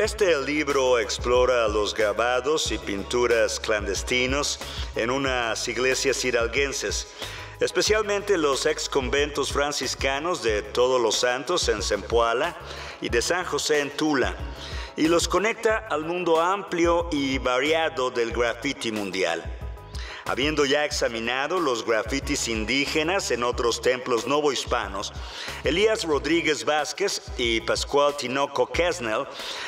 Este libro explora los grabados y pinturas clandestinos en unas iglesias hidalguenses, especialmente los ex conventos franciscanos de Todos los Santos en Zempoala y de San José en Tula, y los conecta al mundo amplio y variado del graffiti mundial. Habiendo ya examinado los grafitis indígenas en otros templos novohispanos, Elías Rodríguez Vázquez y Pascual Tinoco Kesnel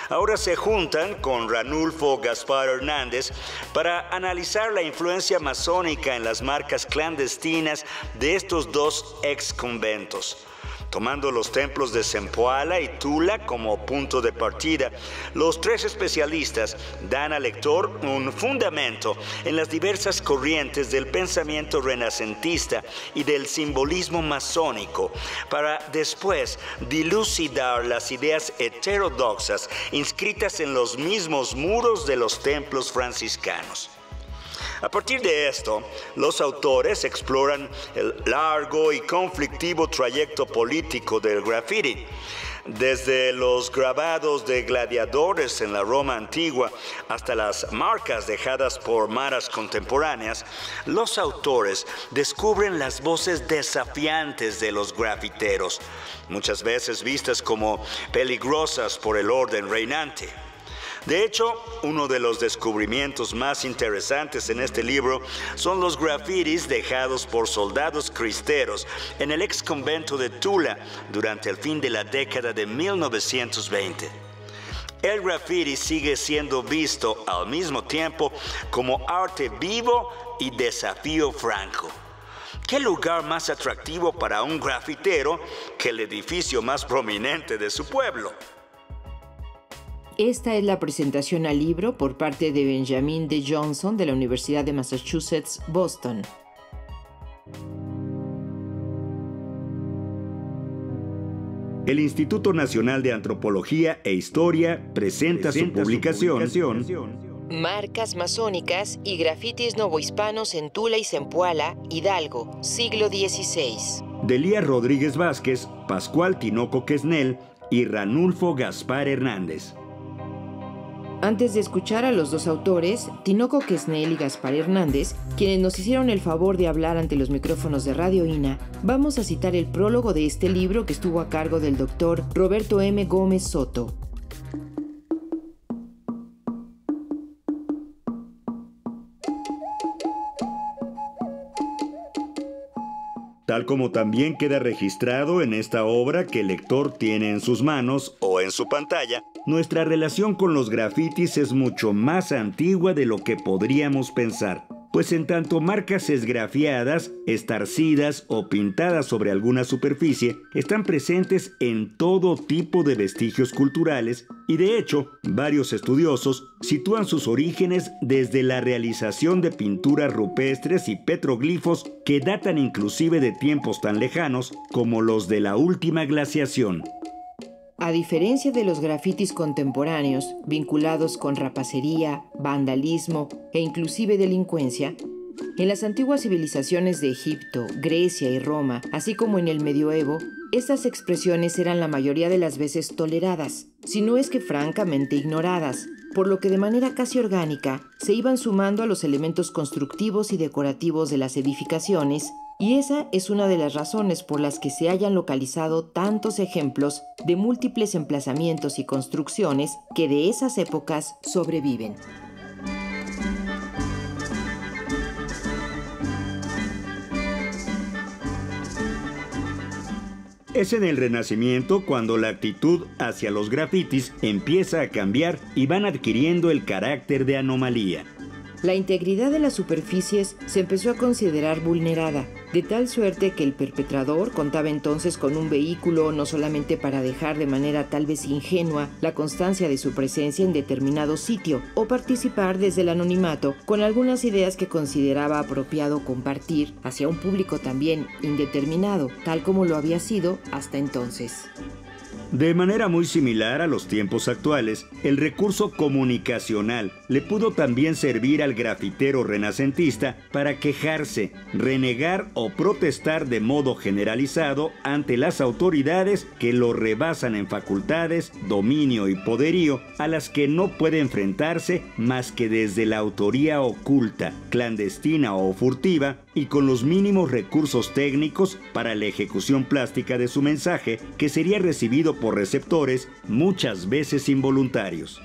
ahora se juntan con Ranulfo Gaspar Hernández para analizar la influencia masónica en las marcas clandestinas de estos dos ex conventos tomando los templos de Sempoala y Tula como punto de partida. Los tres especialistas dan al lector un fundamento en las diversas corrientes del pensamiento renacentista y del simbolismo masónico, para después dilucidar las ideas heterodoxas inscritas en los mismos muros de los templos franciscanos. A partir de esto, los autores exploran el largo y conflictivo trayecto político del graffiti desde los grabados de gladiadores en la Roma antigua hasta las marcas dejadas por maras contemporáneas, los autores descubren las voces desafiantes de los grafiteros, muchas veces vistas como peligrosas por el orden reinante. De hecho, uno de los descubrimientos más interesantes en este libro son los grafitis dejados por soldados cristeros en el ex convento de Tula durante el fin de la década de 1920. El grafiti sigue siendo visto al mismo tiempo como arte vivo y desafío franco. ¿Qué lugar más atractivo para un grafitero que el edificio más prominente de su pueblo? Esta es la presentación al libro por parte de Benjamin D. Johnson de la Universidad de Massachusetts, Boston. El Instituto Nacional de Antropología e Historia presenta, su, publicación, Marcas masónicas y grafitis novohispanos en Tula y Zempoala, Hidalgo, siglo XVI. Delía Rodríguez Vázquez, Pascual Tinoco Quesnel y Ranulfo Gaspar Hernández. Antes de escuchar a los dos autores, Tinoco Quesnel y Gaspar Hernández, quienes nos hicieron el favor de hablar ante los micrófonos de Radio INA, vamos a citar el prólogo de este libro que estuvo a cargo del doctor Roberto M. Gómez Soto. tal como también queda registrado en esta obra que el lector tiene en sus manos o en su pantalla, nuestra relación con los grafitis es mucho más antigua de lo que podríamos pensar pues en tanto marcas esgrafiadas, estarcidas o pintadas sobre alguna superficie están presentes en todo tipo de vestigios culturales y de hecho varios estudiosos sitúan sus orígenes desde la realización de pinturas rupestres y petroglifos que datan inclusive de tiempos tan lejanos como los de la última glaciación. A diferencia de los grafitis contemporáneos, vinculados con rapacería, vandalismo e inclusive delincuencia, en las antiguas civilizaciones de Egipto, Grecia y Roma, así como en el medioevo, estas expresiones eran la mayoría de las veces toleradas, si no es que francamente ignoradas, por lo que de manera casi orgánica se iban sumando a los elementos constructivos y decorativos de las edificaciones y esa es una de las razones por las que se hayan localizado tantos ejemplos de múltiples emplazamientos y construcciones que de esas épocas sobreviven. Es en el Renacimiento cuando la actitud hacia los grafitis empieza a cambiar y van adquiriendo el carácter de anomalía la integridad de las superficies se empezó a considerar vulnerada, de tal suerte que el perpetrador contaba entonces con un vehículo no solamente para dejar de manera tal vez ingenua la constancia de su presencia en determinado sitio o participar desde el anonimato con algunas ideas que consideraba apropiado compartir hacia un público también indeterminado, tal como lo había sido hasta entonces. De manera muy similar a los tiempos actuales, el recurso comunicacional le pudo también servir al grafitero renacentista para quejarse, renegar o protestar de modo generalizado ante las autoridades que lo rebasan en facultades, dominio y poderío a las que no puede enfrentarse más que desde la autoría oculta, clandestina o furtiva y con los mínimos recursos técnicos para la ejecución plástica de su mensaje que sería recibido por receptores, muchas veces involuntarios.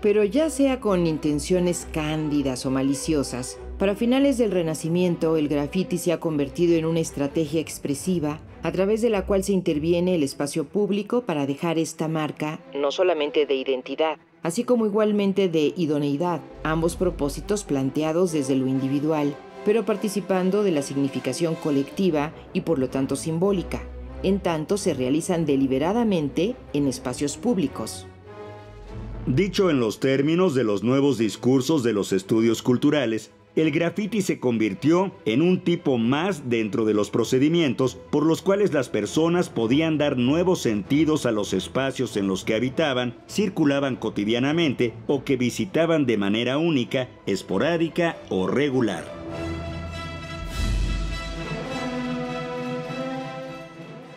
Pero ya sea con intenciones cándidas o maliciosas, para finales del Renacimiento el grafiti se ha convertido en una estrategia expresiva a través de la cual se interviene el espacio público para dejar esta marca no solamente de identidad, así como igualmente de idoneidad, ambos propósitos planteados desde lo individual, pero participando de la significación colectiva y por lo tanto simbólica en tanto se realizan deliberadamente en espacios públicos. Dicho en los términos de los nuevos discursos de los estudios culturales, el graffiti se convirtió en un tipo más dentro de los procedimientos por los cuales las personas podían dar nuevos sentidos a los espacios en los que habitaban, circulaban cotidianamente o que visitaban de manera única, esporádica o regular.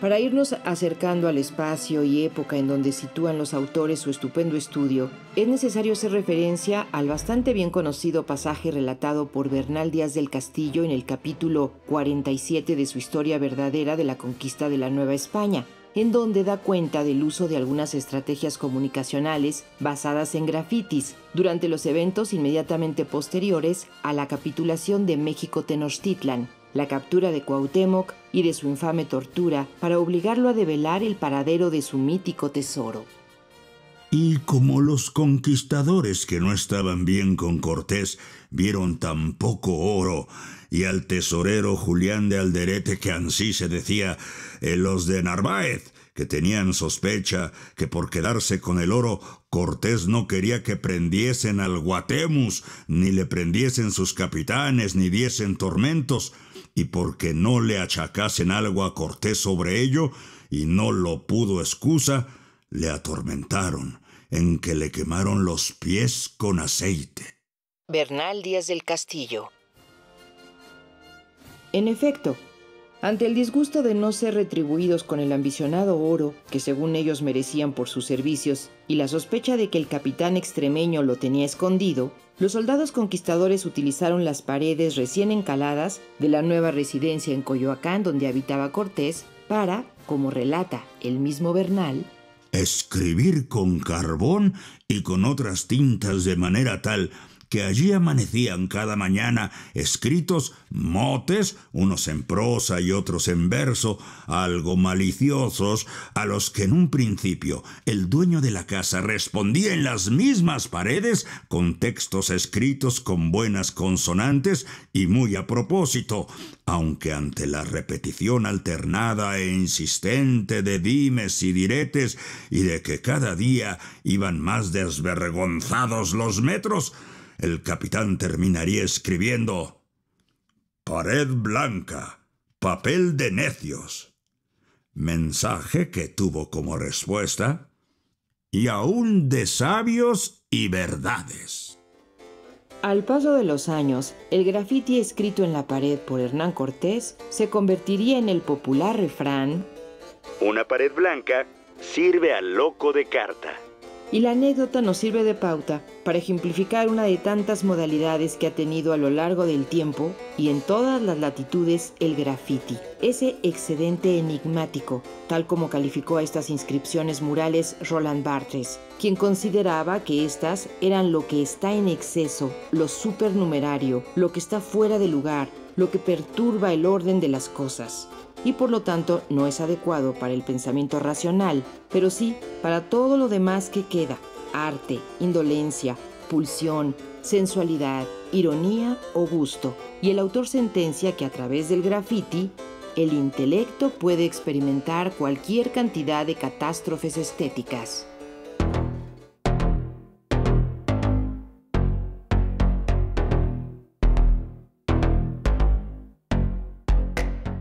Para irnos acercando al espacio y época en donde sitúan los autores su estupendo estudio, es necesario hacer referencia al bastante bien conocido pasaje relatado por Bernal Díaz del Castillo en el capítulo 47 de su Historia verdadera de la conquista de la Nueva España, en donde da cuenta del uso de algunas estrategias comunicacionales basadas en grafitis durante los eventos inmediatamente posteriores a la capitulación de México Tenochtitlan la captura de Cuauhtémoc y de su infame tortura para obligarlo a develar el paradero de su mítico tesoro. Y como los conquistadores que no estaban bien con Cortés vieron tan poco oro, y al tesorero Julián de Alderete que ansí se decía eh, los de Narváez, que tenían sospecha que por quedarse con el oro Cortés no quería que prendiesen al Guatemus, ni le prendiesen sus capitanes, ni diesen tormentos, y porque no le achacasen algo a Cortés sobre ello, y no lo pudo excusa, le atormentaron, en que le quemaron los pies con aceite. Bernal Díaz del Castillo. En efecto, ante el disgusto de no ser retribuidos con el ambicionado oro que según ellos merecían por sus servicios y la sospecha de que el capitán extremeño lo tenía escondido, los soldados conquistadores utilizaron las paredes recién encaladas de la nueva residencia en Coyoacán donde habitaba Cortés para, como relata el mismo Bernal, escribir con carbón y con otras tintas de manera tal que allí amanecían cada mañana escritos motes, unos en prosa y otros en verso, algo maliciosos, a los que en un principio el dueño de la casa respondía en las mismas paredes con textos escritos con buenas consonantes y muy a propósito, aunque ante la repetición alternada e insistente de dimes y diretes y de que cada día iban más desvergonzados los metros, el capitán terminaría escribiendo Pared blanca, papel de necios. Mensaje que tuvo como respuesta y aún de sabios y verdades. Al paso de los años, el graffiti escrito en la pared por Hernán Cortés se convertiría en el popular refrán Una pared blanca sirve al loco de carta y la anécdota nos sirve de pauta para ejemplificar una de tantas modalidades que ha tenido a lo largo del tiempo y en todas las latitudes el graffiti, ese excedente enigmático, tal como calificó a estas inscripciones murales Roland Barthes, quien consideraba que estas eran lo que está en exceso, lo supernumerario, lo que está fuera de lugar, lo que perturba el orden de las cosas y por lo tanto no es adecuado para el pensamiento racional, pero sí para todo lo demás que queda, arte, indolencia, pulsión, sensualidad, ironía o gusto. Y el autor sentencia que a través del graffiti, el intelecto puede experimentar cualquier cantidad de catástrofes estéticas.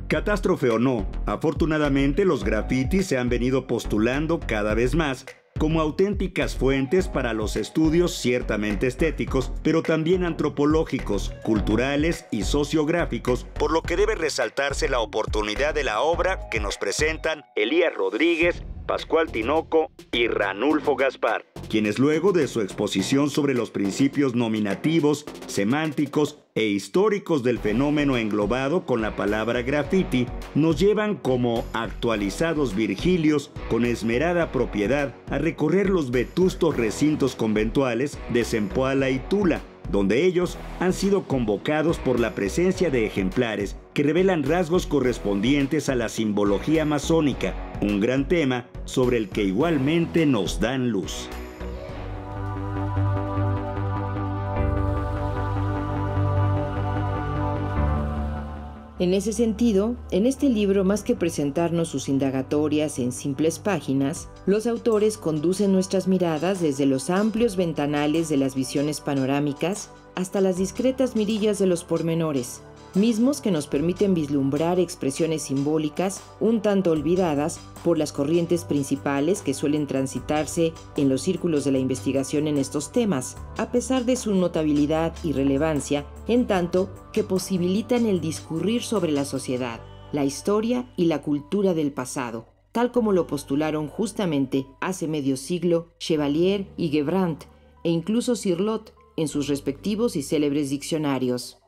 Catástrofe o no, afortunadamente los grafitis se han venido postulando cada vez más como auténticas fuentes para los estudios ciertamente estéticos, pero también antropológicos, culturales y sociográficos, por lo que debe resaltarse la oportunidad de la obra que nos presentan Elías Rodríguez Pascual Tinoco y Ranulfo Gaspar, quienes luego de su exposición sobre los principios nominativos, semánticos e históricos del fenómeno englobado con la palabra graffiti, nos llevan como actualizados Virgilios con esmerada propiedad a recorrer los vetustos recintos conventuales de Sempoala y Tula, donde ellos han sido convocados por la presencia de ejemplares que revelan rasgos correspondientes a la simbología masónica, un gran tema sobre el que igualmente nos dan luz. En ese sentido, en este libro, más que presentarnos sus indagatorias en simples páginas, los autores conducen nuestras miradas desde los amplios ventanales de las visiones panorámicas hasta las discretas mirillas de los pormenores, mismos que nos permiten vislumbrar expresiones simbólicas un tanto olvidadas por las corrientes principales que suelen transitarse en los círculos de la investigación en estos temas, a pesar de su notabilidad y relevancia, en tanto que posibilitan el discurrir sobre la sociedad, la historia y la cultura del pasado, tal como lo postularon justamente hace medio siglo Chevalier y Gebrandt, e incluso Sirlot en sus respectivos y célebres diccionarios.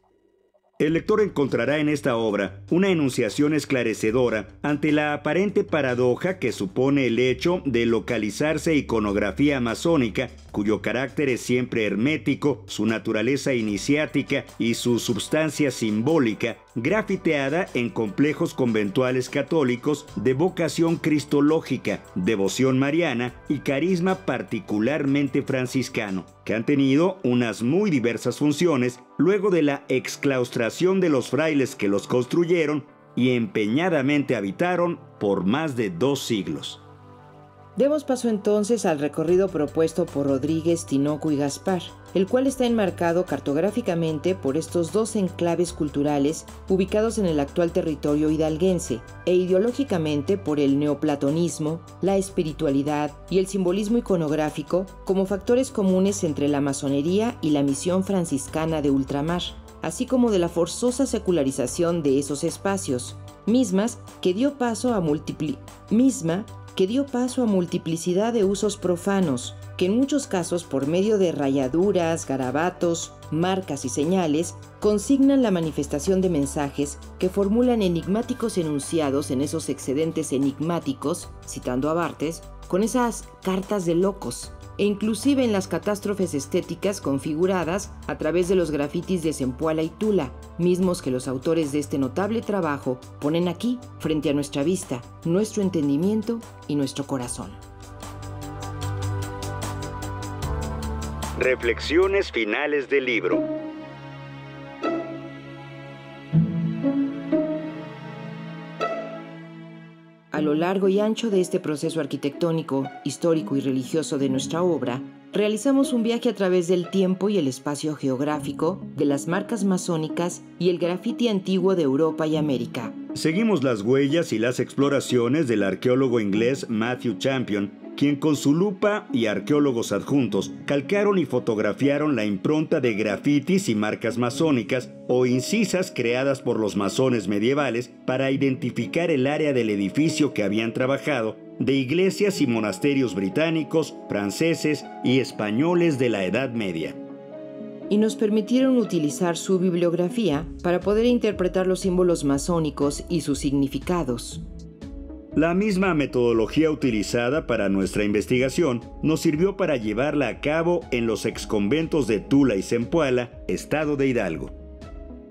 El lector encontrará en esta obra una enunciación esclarecedora ante la aparente paradoja que supone el hecho de localizarse iconografía masónica, cuyo carácter es siempre hermético, su naturaleza iniciática y su substancia simbólica, grafiteada en complejos conventuales católicos de vocación cristológica, devoción mariana y carisma particularmente franciscano, que han tenido unas muy diversas funciones luego de la exclaustración de los frailes que los construyeron y empeñadamente habitaron por más de dos siglos. Demos paso entonces al recorrido propuesto por Rodríguez, Tinoco y Gaspar, el cual está enmarcado cartográficamente por estos dos enclaves culturales ubicados en el actual territorio hidalguense e ideológicamente por el neoplatonismo, la espiritualidad y el simbolismo iconográfico como factores comunes entre la masonería y la misión franciscana de ultramar, así como de la forzosa secularización de esos espacios, mismas que dio paso a misma que dio paso a multiplicidad de usos profanos, que en muchos casos por medio de rayaduras, garabatos, marcas y señales, consignan la manifestación de mensajes que formulan enigmáticos enunciados en esos excedentes enigmáticos, citando a Bartes, con esas cartas de locos e inclusive en las catástrofes estéticas configuradas a través de los grafitis de Zempoala y Tula, mismos que los autores de este notable trabajo ponen aquí, frente a nuestra vista, nuestro entendimiento y nuestro corazón. Reflexiones finales del libro. A lo largo y ancho de este proceso arquitectónico, histórico y religioso de nuestra obra, realizamos un viaje a través del tiempo y el espacio geográfico de las marcas masónicas y el grafiti antiguo de Europa y América. Seguimos las huellas y las exploraciones del arqueólogo inglés Matthew Champion, quien con su lupa y arqueólogos adjuntos calcaron y fotografiaron la impronta de grafitis y marcas masónicas o incisas creadas por los masones medievales para identificar el área del edificio que habían trabajado de iglesias y monasterios británicos, franceses y españoles de la Edad Media. Y nos permitieron utilizar su bibliografía para poder interpretar los símbolos masónicos y sus significados. La misma metodología utilizada para nuestra investigación nos sirvió para llevarla a cabo en los exconventos de Tula y Zempoala, estado de Hidalgo.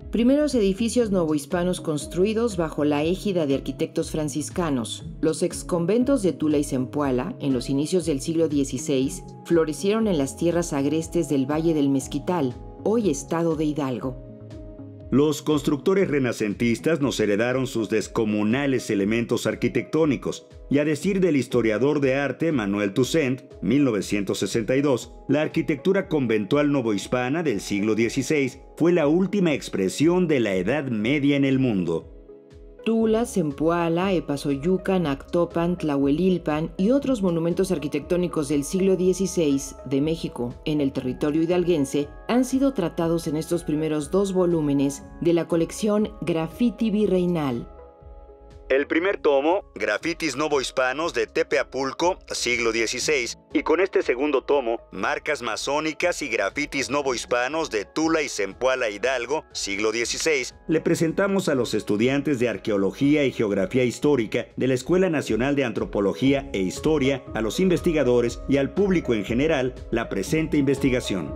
Primeros edificios novohispanos construidos bajo la égida de arquitectos franciscanos, los exconventos de Tula y Zempoala, en los inicios del siglo XVI, florecieron en las tierras agrestes del Valle del Mezquital, hoy estado de Hidalgo. Los constructores renacentistas nos heredaron sus descomunales elementos arquitectónicos, y a decir del historiador de arte Manuel Toussaint, 1962, la arquitectura conventual novohispana del siglo XVI fue la última expresión de la Edad Media en el mundo. Tula, Zempoala, Epazoyucan, Actopan, Tlahuelilpan y otros monumentos arquitectónicos del siglo XVI de México en el territorio hidalguense han sido tratados en estos primeros dos volúmenes de la colección Graffiti Virreinal el primer tomo, Grafitis Novohispanos de Tepe Apulco, siglo XVI, y con este segundo tomo, Marcas Masónicas y Grafitis Novohispanos de Tula y Zempoala Hidalgo, siglo XVI, le presentamos a los estudiantes de Arqueología y Geografía Histórica de la Escuela Nacional de Antropología e Historia, a los investigadores y al público en general la presente investigación.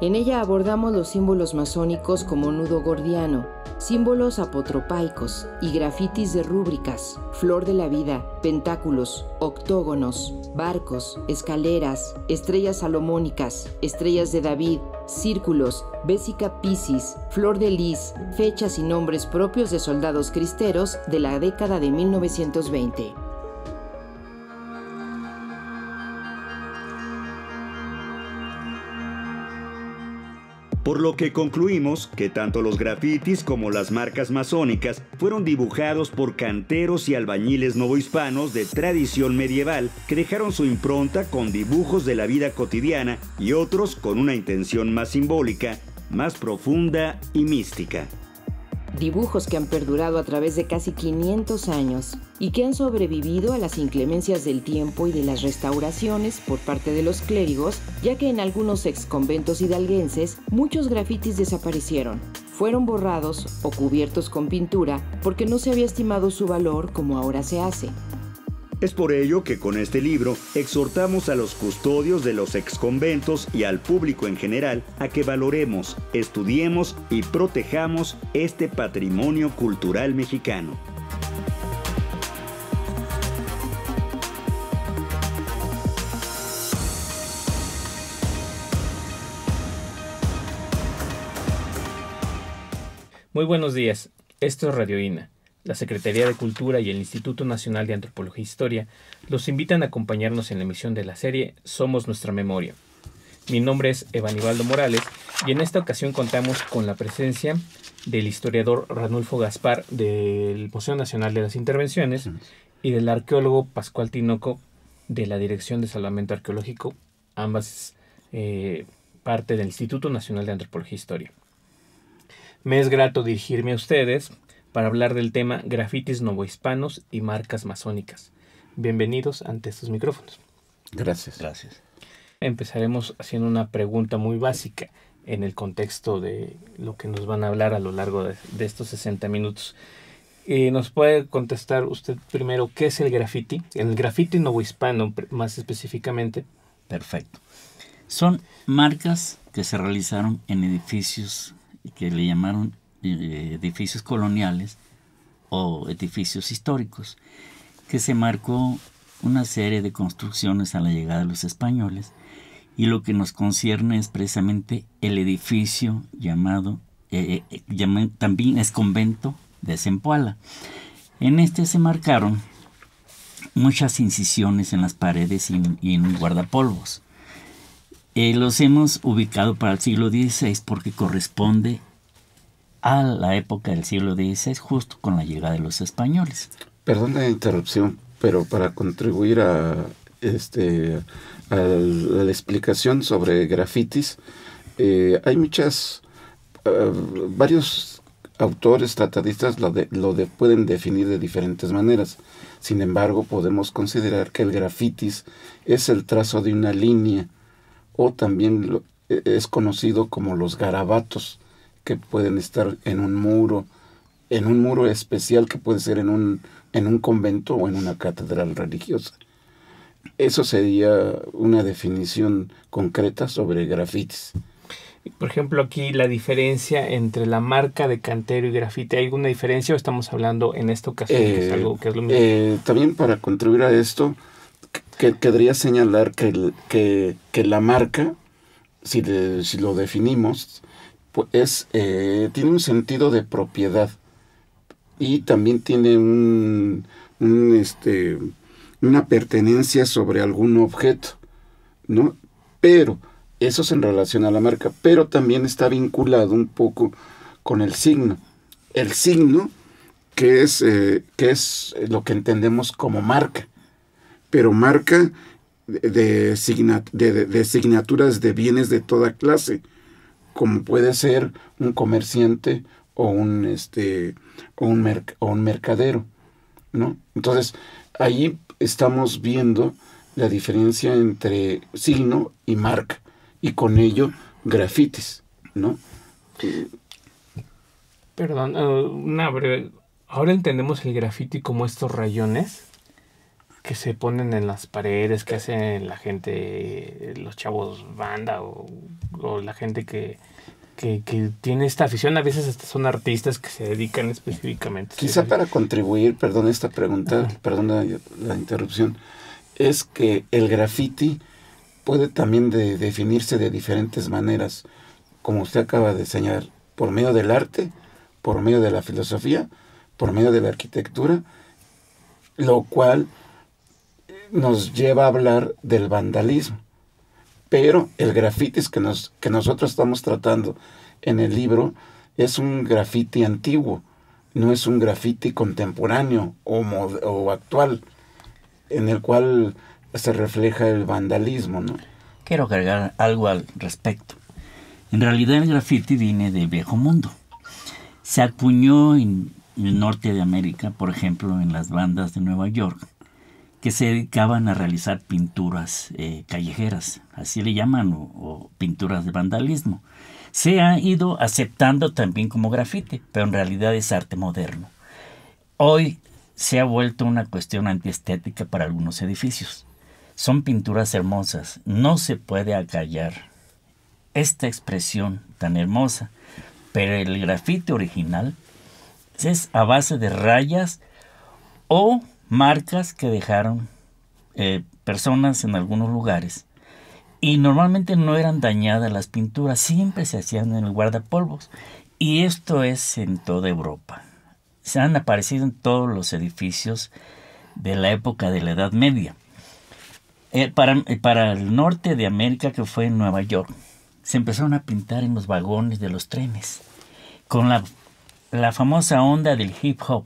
En ella abordamos los símbolos masónicos como nudo gordiano, símbolos apotropaicos y grafitis de rúbricas, flor de la vida, pentáculos, octógonos, barcos, escaleras, estrellas salomónicas, estrellas de David, círculos, bésica piscis, flor de lis, fechas y nombres propios de soldados cristeros de la década de 1920. por lo que concluimos que tanto los grafitis como las marcas masónicas fueron dibujados por canteros y albañiles novohispanos de tradición medieval que dejaron su impronta con dibujos de la vida cotidiana y otros con una intención más simbólica, más profunda y mística dibujos que han perdurado a través de casi 500 años y que han sobrevivido a las inclemencias del tiempo y de las restauraciones por parte de los clérigos, ya que en algunos exconventos hidalguenses muchos grafitis desaparecieron, fueron borrados o cubiertos con pintura porque no se había estimado su valor como ahora se hace. Es por ello que con este libro exhortamos a los custodios de los exconventos y al público en general a que valoremos, estudiemos y protejamos este patrimonio cultural mexicano. Muy buenos días, esto es Radio INA la Secretaría de Cultura y el Instituto Nacional de Antropología e Historia los invitan a acompañarnos en la emisión de la serie Somos Nuestra Memoria. Mi nombre es Evanivaldo Morales y en esta ocasión contamos con la presencia del historiador Ranulfo Gaspar del Museo Nacional de las Intervenciones y del arqueólogo Pascual Tinoco de la Dirección de Salvamento Arqueológico, ambas eh, parte del Instituto Nacional de Antropología e Historia. Me es grato dirigirme a ustedes para hablar del tema grafitis novohispanos y marcas masónicas. Bienvenidos ante estos micrófonos. Gracias. Gracias. Empezaremos haciendo una pregunta muy básica en el contexto de lo que nos van a hablar a lo largo de, estos 60 minutos. Eh, ¿Nos puede contestar usted primero qué es el grafiti? El grafiti novohispano, más específicamente. Perfecto. Son marcas que se realizaron en edificios que le llamaron eh, edificios coloniales o edificios históricos, que se marcó una serie de construcciones a la llegada de los españoles y lo que nos concierne es precisamente el edificio llamado, eh, eh, también es convento de Zempoala. En este se marcaron muchas incisiones en las paredes y, en guardapolvos. los hemos ubicado para el siglo XVI porque corresponde a la época del siglo XVI, justo con la llegada de los españoles. Perdón la interrupción, pero para contribuir a, este, la explicación sobre grafitis, eh, hay muchas, eh, varios autores tratadistas lo, de, lo de, pueden definir de diferentes maneras. Sin embargo, podemos considerar que el grafitis es el trazo de una línea o también e, es conocido como los garabatos, que pueden estar en un muro, en un muro especial que puede ser en un, en un convento o en una catedral religiosa. Eso sería una definición concreta sobre grafitis. Por ejemplo, aquí la diferencia entre la marca de cantero y grafite, ¿hay alguna diferencia o estamos hablando en esta ocasión de que es eh, algo que es lo mismo? Eh, también para contribuir a esto, que, querría señalar que, que, que la marca, si, si, lo definimos, es eh, tiene un sentido de propiedad y también tiene un, este, una pertenencia sobre algún objeto, ¿no? Pero eso es en relación a la marca, pero también está vinculado un poco con el signo. El signo que es, eh, que es lo que entendemos como marca, pero marca de, de, de signaturas de bienes de toda clase como puede ser un comerciante o un, este, o un, o un mercadero. ¿no? Entonces, ahí estamos viendo la diferencia entre signo y marca, y con ello grafitis, ¿no? Perdón, eh, una breve. Ahora entendemos el grafiti como estos rayones que se ponen en las paredes, que hacen la gente, los chavos banda o, la gente que, que, que, tiene esta afición, a veces son artistas que se dedican específicamente. Quizá para contribuir, perdón esta pregunta, perdón la, interrupción, es que el graffiti puede también de, definirse de diferentes maneras, como usted acaba de señalar, por medio del arte, por medio de la filosofía, por medio de la arquitectura, lo cual nos lleva a hablar del vandalismo. Pero el grafitis que, que nosotros estamos tratando en el libro es un grafiti antiguo, no es un grafiti contemporáneo o, o actual, en el cual se refleja el vandalismo. Quiero agregar algo al respecto. En realidad el grafiti viene del viejo mundo. Se acuñó en el norte de América, por ejemplo, en las bandas de Nueva York, que se dedicaban a realizar pinturas eh, callejeras, así le llaman, o, o, pinturas de vandalismo. Se ha ido aceptando también como grafite, pero en realidad es arte moderno. Hoy se ha vuelto una cuestión antiestética para algunos edificios. Son pinturas hermosas, no se puede acallar esta expresión tan hermosa, pero el grafite original es a base de rayas o marcas que dejaron eh, personas en algunos lugares. Y normalmente no eran dañadas las pinturas, siempre se hacían en el guardapolvos. Y esto es en toda Europa. Se han aparecido en todos los edificios de la época de la Edad Media. Eh, para, eh, para el norte de América, que fue en Nueva York, se empezaron a pintar en los vagones de los trenes, con la, la famosa onda del hip hop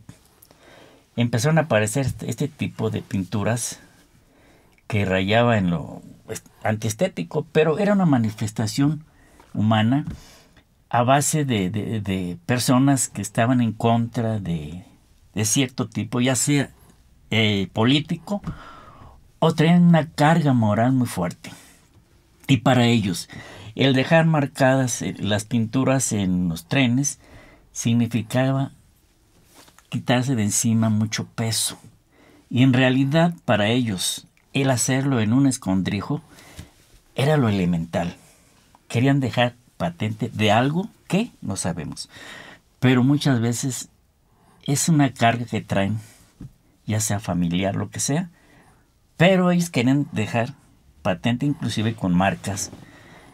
empezaron a aparecer este, este tipo de pinturas que rayaba en lo antiestético, pero era una manifestación humana a base de, personas que estaban en contra de, cierto tipo, ya sea eh, político o traían una carga moral muy fuerte. Y para ellos, el dejar marcadas eh, las pinturas en los trenes significaba quitarse de encima mucho peso. Y en realidad para ellos el hacerlo en un escondrijo era lo elemental. Querían dejar patente de algo que no sabemos. Pero muchas veces es una carga que traen, ya sea familiar, lo que sea, pero ellos quieren dejar patente inclusive con marcas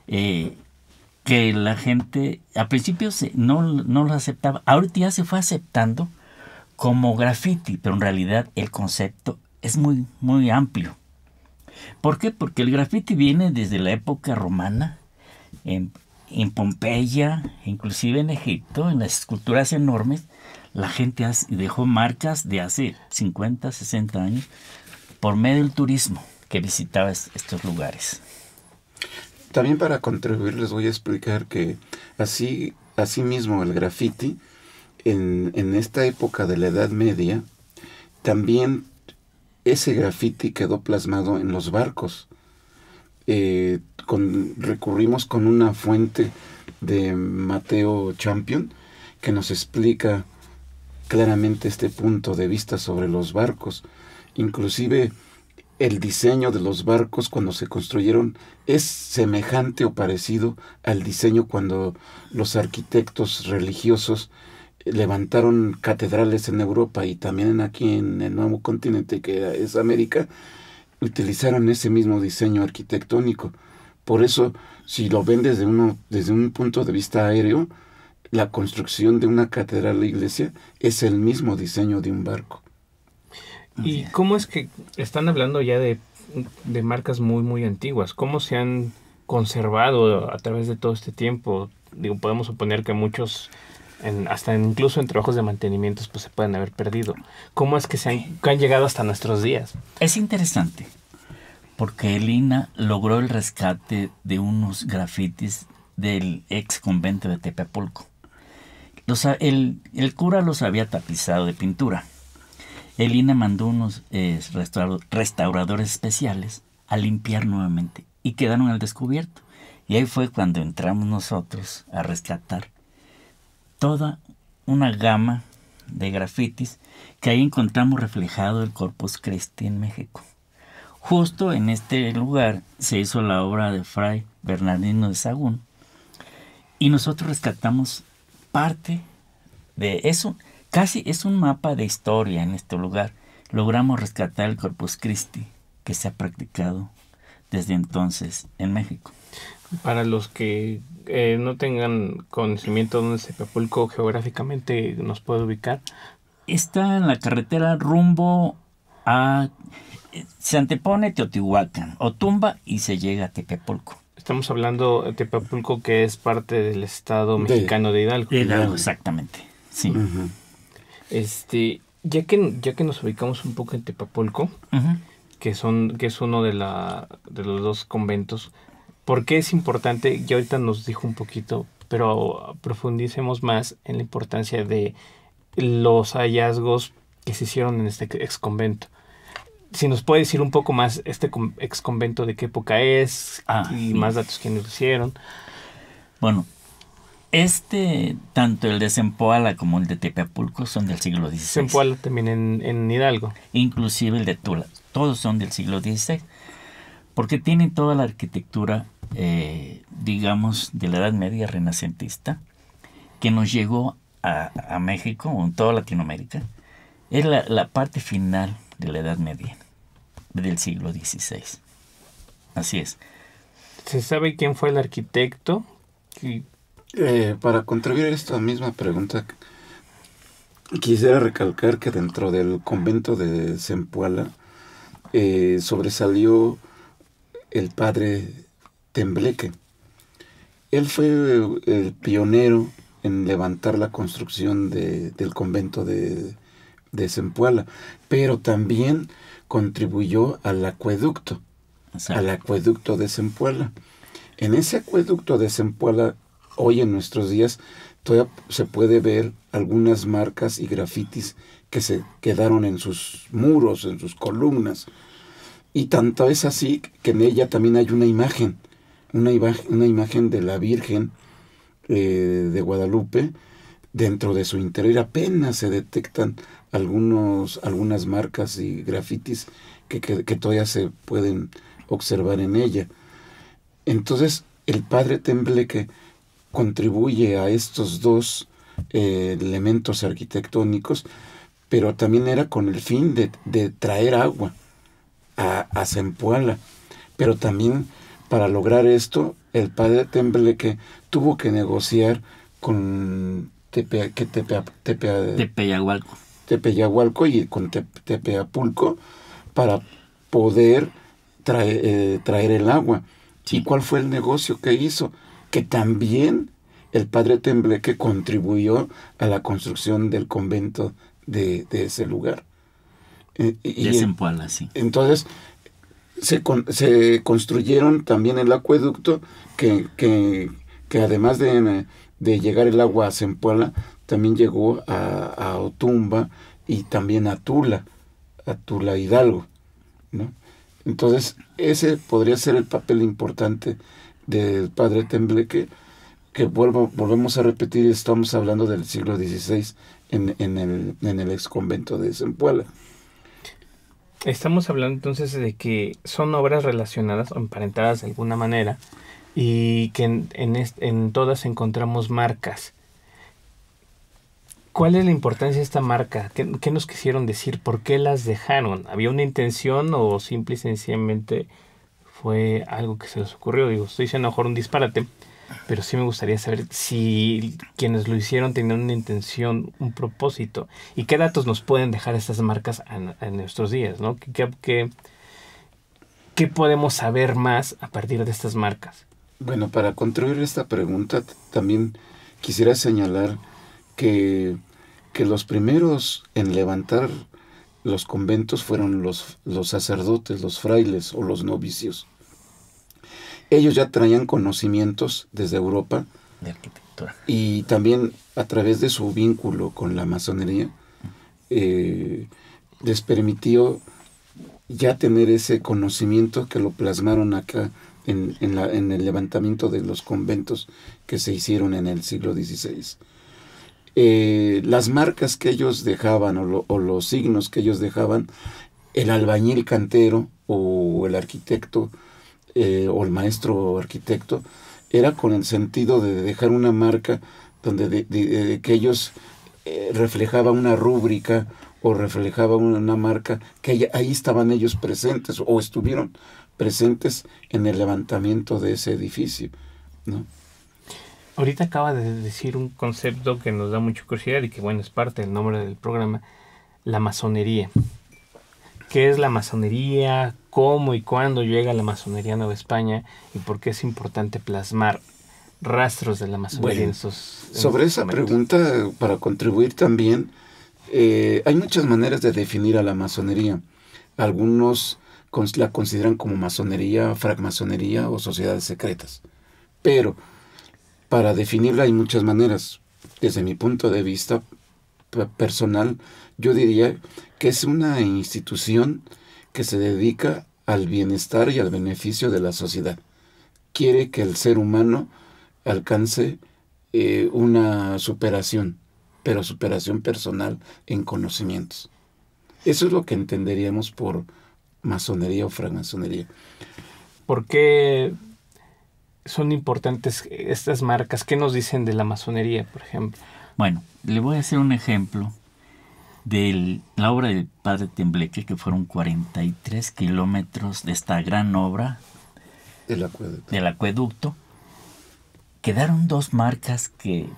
eh, que la gente a principio no, no lo aceptaba. Ahorita ya se fue aceptando como graffiti, pero en realidad el concepto es muy, muy amplio. ¿Por qué? Porque el graffiti viene desde la época romana, en, en Pompeya, inclusive en Egipto, en las esculturas enormes, la gente dejó marcas de hace 50, 60 años por medio del turismo que visitaba estos lugares. También para contribuir les voy a explicar que así, así mismo el graffiti en, en esta época de la Edad Media, también ese grafiti quedó plasmado en los barcos. Eh, con, recurrimos con una fuente de Mateo Champion que nos explica claramente este punto de vista sobre los barcos. Inclusive el diseño de los barcos cuando se construyeron es semejante o parecido al diseño cuando los arquitectos religiosos levantaron catedrales en Europa y también aquí en el nuevo continente que es América, utilizaron ese mismo diseño arquitectónico. Por eso, si lo ven desde, uno, desde un punto de vista aéreo, la construcción de una catedral o iglesia es el mismo diseño de un barco. ¿Y cómo es que están hablando ya de, marcas muy, muy antiguas? ¿Cómo se han conservado a través de todo este tiempo? Digo, podemos suponer que muchos hasta incluso en trabajos de mantenimiento pues se pueden haber perdido. ¿Cómo es que se han, llegado hasta nuestros días? Es interesante, porque Elina logró el rescate de unos grafitis del ex convento de Tepepolco. Los, el, el, cura los había tapizado de pintura. Elina mandó unos restauradores especiales a limpiar nuevamente y quedaron al descubierto. Y ahí fue cuando entramos nosotros a rescatar toda una gama de grafitis que ahí encontramos reflejado el Corpus Christi en México. Justo en este lugar se hizo la obra de Fray Bernardino de Sagún y nosotros rescatamos parte de eso. Casi es un mapa de historia en este lugar. Logramos rescatar el Corpus Christi que se ha practicado desde entonces en México. Para los que eh, no tengan conocimiento dónde es Tepapulco geográficamente, ¿nos puede ubicar? Está en la carretera rumbo a... Se antepone Teotihuacán, o tumba y se llega a Tepapulco. Estamos hablando de Tepapulco, que es parte del estado mexicano de, Hidalgo. Hidalgo, exactamente, sí. Este, ya que, ya que nos ubicamos un poco en Tepapulco, que son, que es uno de la, de los dos conventos ¿Por qué es importante? Ya ahorita nos dijo un poquito, pero profundicemos más en la importancia de los hallazgos que se hicieron en este ex convento. Si nos puede decir un poco más este ex convento de qué época es ah, y más datos que nos hicieron. Bueno, este, tanto el de Zempoala como el de Tepeapulco son del siglo XVI. Sempoala también en, en Hidalgo. Inclusive el de Tula. Todos son del siglo XVI porque tiene toda la arquitectura, eh, digamos, de la Edad Media renacentista, que nos llegó a, México o en toda Latinoamérica. Es la, parte final de la Edad Media, del siglo XVI. Así es. ¿Se sabe quién fue el arquitecto? Eh, para contribuir a esta misma pregunta, quisiera recalcar que dentro del convento de Zempoala eh, sobresalió el padre Tembleque. Él fue eh, el pionero en levantar la construcción de, del convento de, de pero también contribuyó al acueducto, al acueducto de Sempuela. En ese acueducto de Sempuela hoy en nuestros días, todavía se puede ver algunas marcas y grafitis que se quedaron en sus muros, en sus columnas, y tanto es así que en ella también hay una imagen, una, imagen de la Virgen eh, de Guadalupe dentro de su interior. Apenas se detectan algunos, algunas marcas y grafitis que, todavía se pueden observar en ella. Entonces, el padre que contribuye a estos dos eh, elementos arquitectónicos, pero también era con el fin de traer agua a, a Zempoala. Pero también para lograr esto, el padre Tembleque tuvo que negociar con Tepe, que Tepe, Tepe, Tepeyahualco. y con Tepeapulco para poder traer, eh, traer el agua. ¿Y cuál fue el negocio que hizo? Que también el padre Tembleque contribuyó a la construcción del convento de, de ese lugar sí. Entonces, se, se, construyeron también el acueducto que, que, además de, llegar el agua a Zempoala, también llegó a, a, Otumba y también a Tula, a Tula Hidalgo. Entonces, ese podría ser el papel importante del padre Tembleque, que vuelvo, volvemos a repetir, estamos hablando del siglo XVI en, el, en ex convento de Zempoala. Estamos hablando entonces de que son obras relacionadas o emparentadas de alguna manera y que en, todas encontramos marcas. ¿Cuál es la importancia de esta marca? ¿Qué, ¿Qué, nos quisieron decir? ¿Por qué las dejaron? ¿Había una intención o simple y sencillamente fue algo que se les ocurrió? Digo, estoy diciendo a mejor un disparate, pero sí me gustaría saber si quienes lo hicieron tenían una intención, un propósito, y qué datos nos pueden dejar estas marcas en, nuestros días, ¿no? ¿Qué, qué podemos saber más a partir de estas marcas? Bueno, para construir esta pregunta también quisiera señalar que, que los primeros en levantar los conventos fueron los sacerdotes, los frailes o los novicios ellos ya traían conocimientos desde Europa. Y también a través de su vínculo con la masonería, eh, les permitió ya tener ese conocimiento que lo plasmaron acá en, el levantamiento de los conventos que se hicieron en el siglo XVI. Eh, las marcas que ellos dejaban o, los signos que ellos dejaban, el albañil cantero o el arquitecto eh, o el maestro arquitecto, era con el sentido de dejar una marca donde de, que ellos eh, reflejaban una rúbrica o reflejaban una, marca, que ahí estaban ellos presentes o estuvieron presentes en el levantamiento de ese edificio. Ahorita acaba de decir un concepto que nos da mucha curiosidad y que bueno, es parte del nombre del programa, la masonería. ¿Qué es la masonería? cómo y cuándo llega la masonería a Nueva España y por qué es importante plasmar rastros de la masonería en sus. sobre esa pregunta, para contribuir también, eh, hay muchas maneras de definir a la masonería. Algunos la consideran como masonería, fragmasonería o sociedades secretas. Pero para definirla hay muchas maneras. Desde mi punto de vista personal, yo diría que es una institución que se dedica al bienestar y al beneficio de la sociedad. Quiere que el ser humano alcance eh, una superación, pero superación personal en conocimientos. Eso es lo que entenderíamos por masonería o francmasonería. ¿Por qué son importantes estas marcas? ¿Qué nos dicen de la masonería, por ejemplo? Bueno, le voy a hacer un ejemplo de la obra del padre Tembleque, que fueron 43 kilómetros de esta gran obra del acueducto, quedaron dos marcas que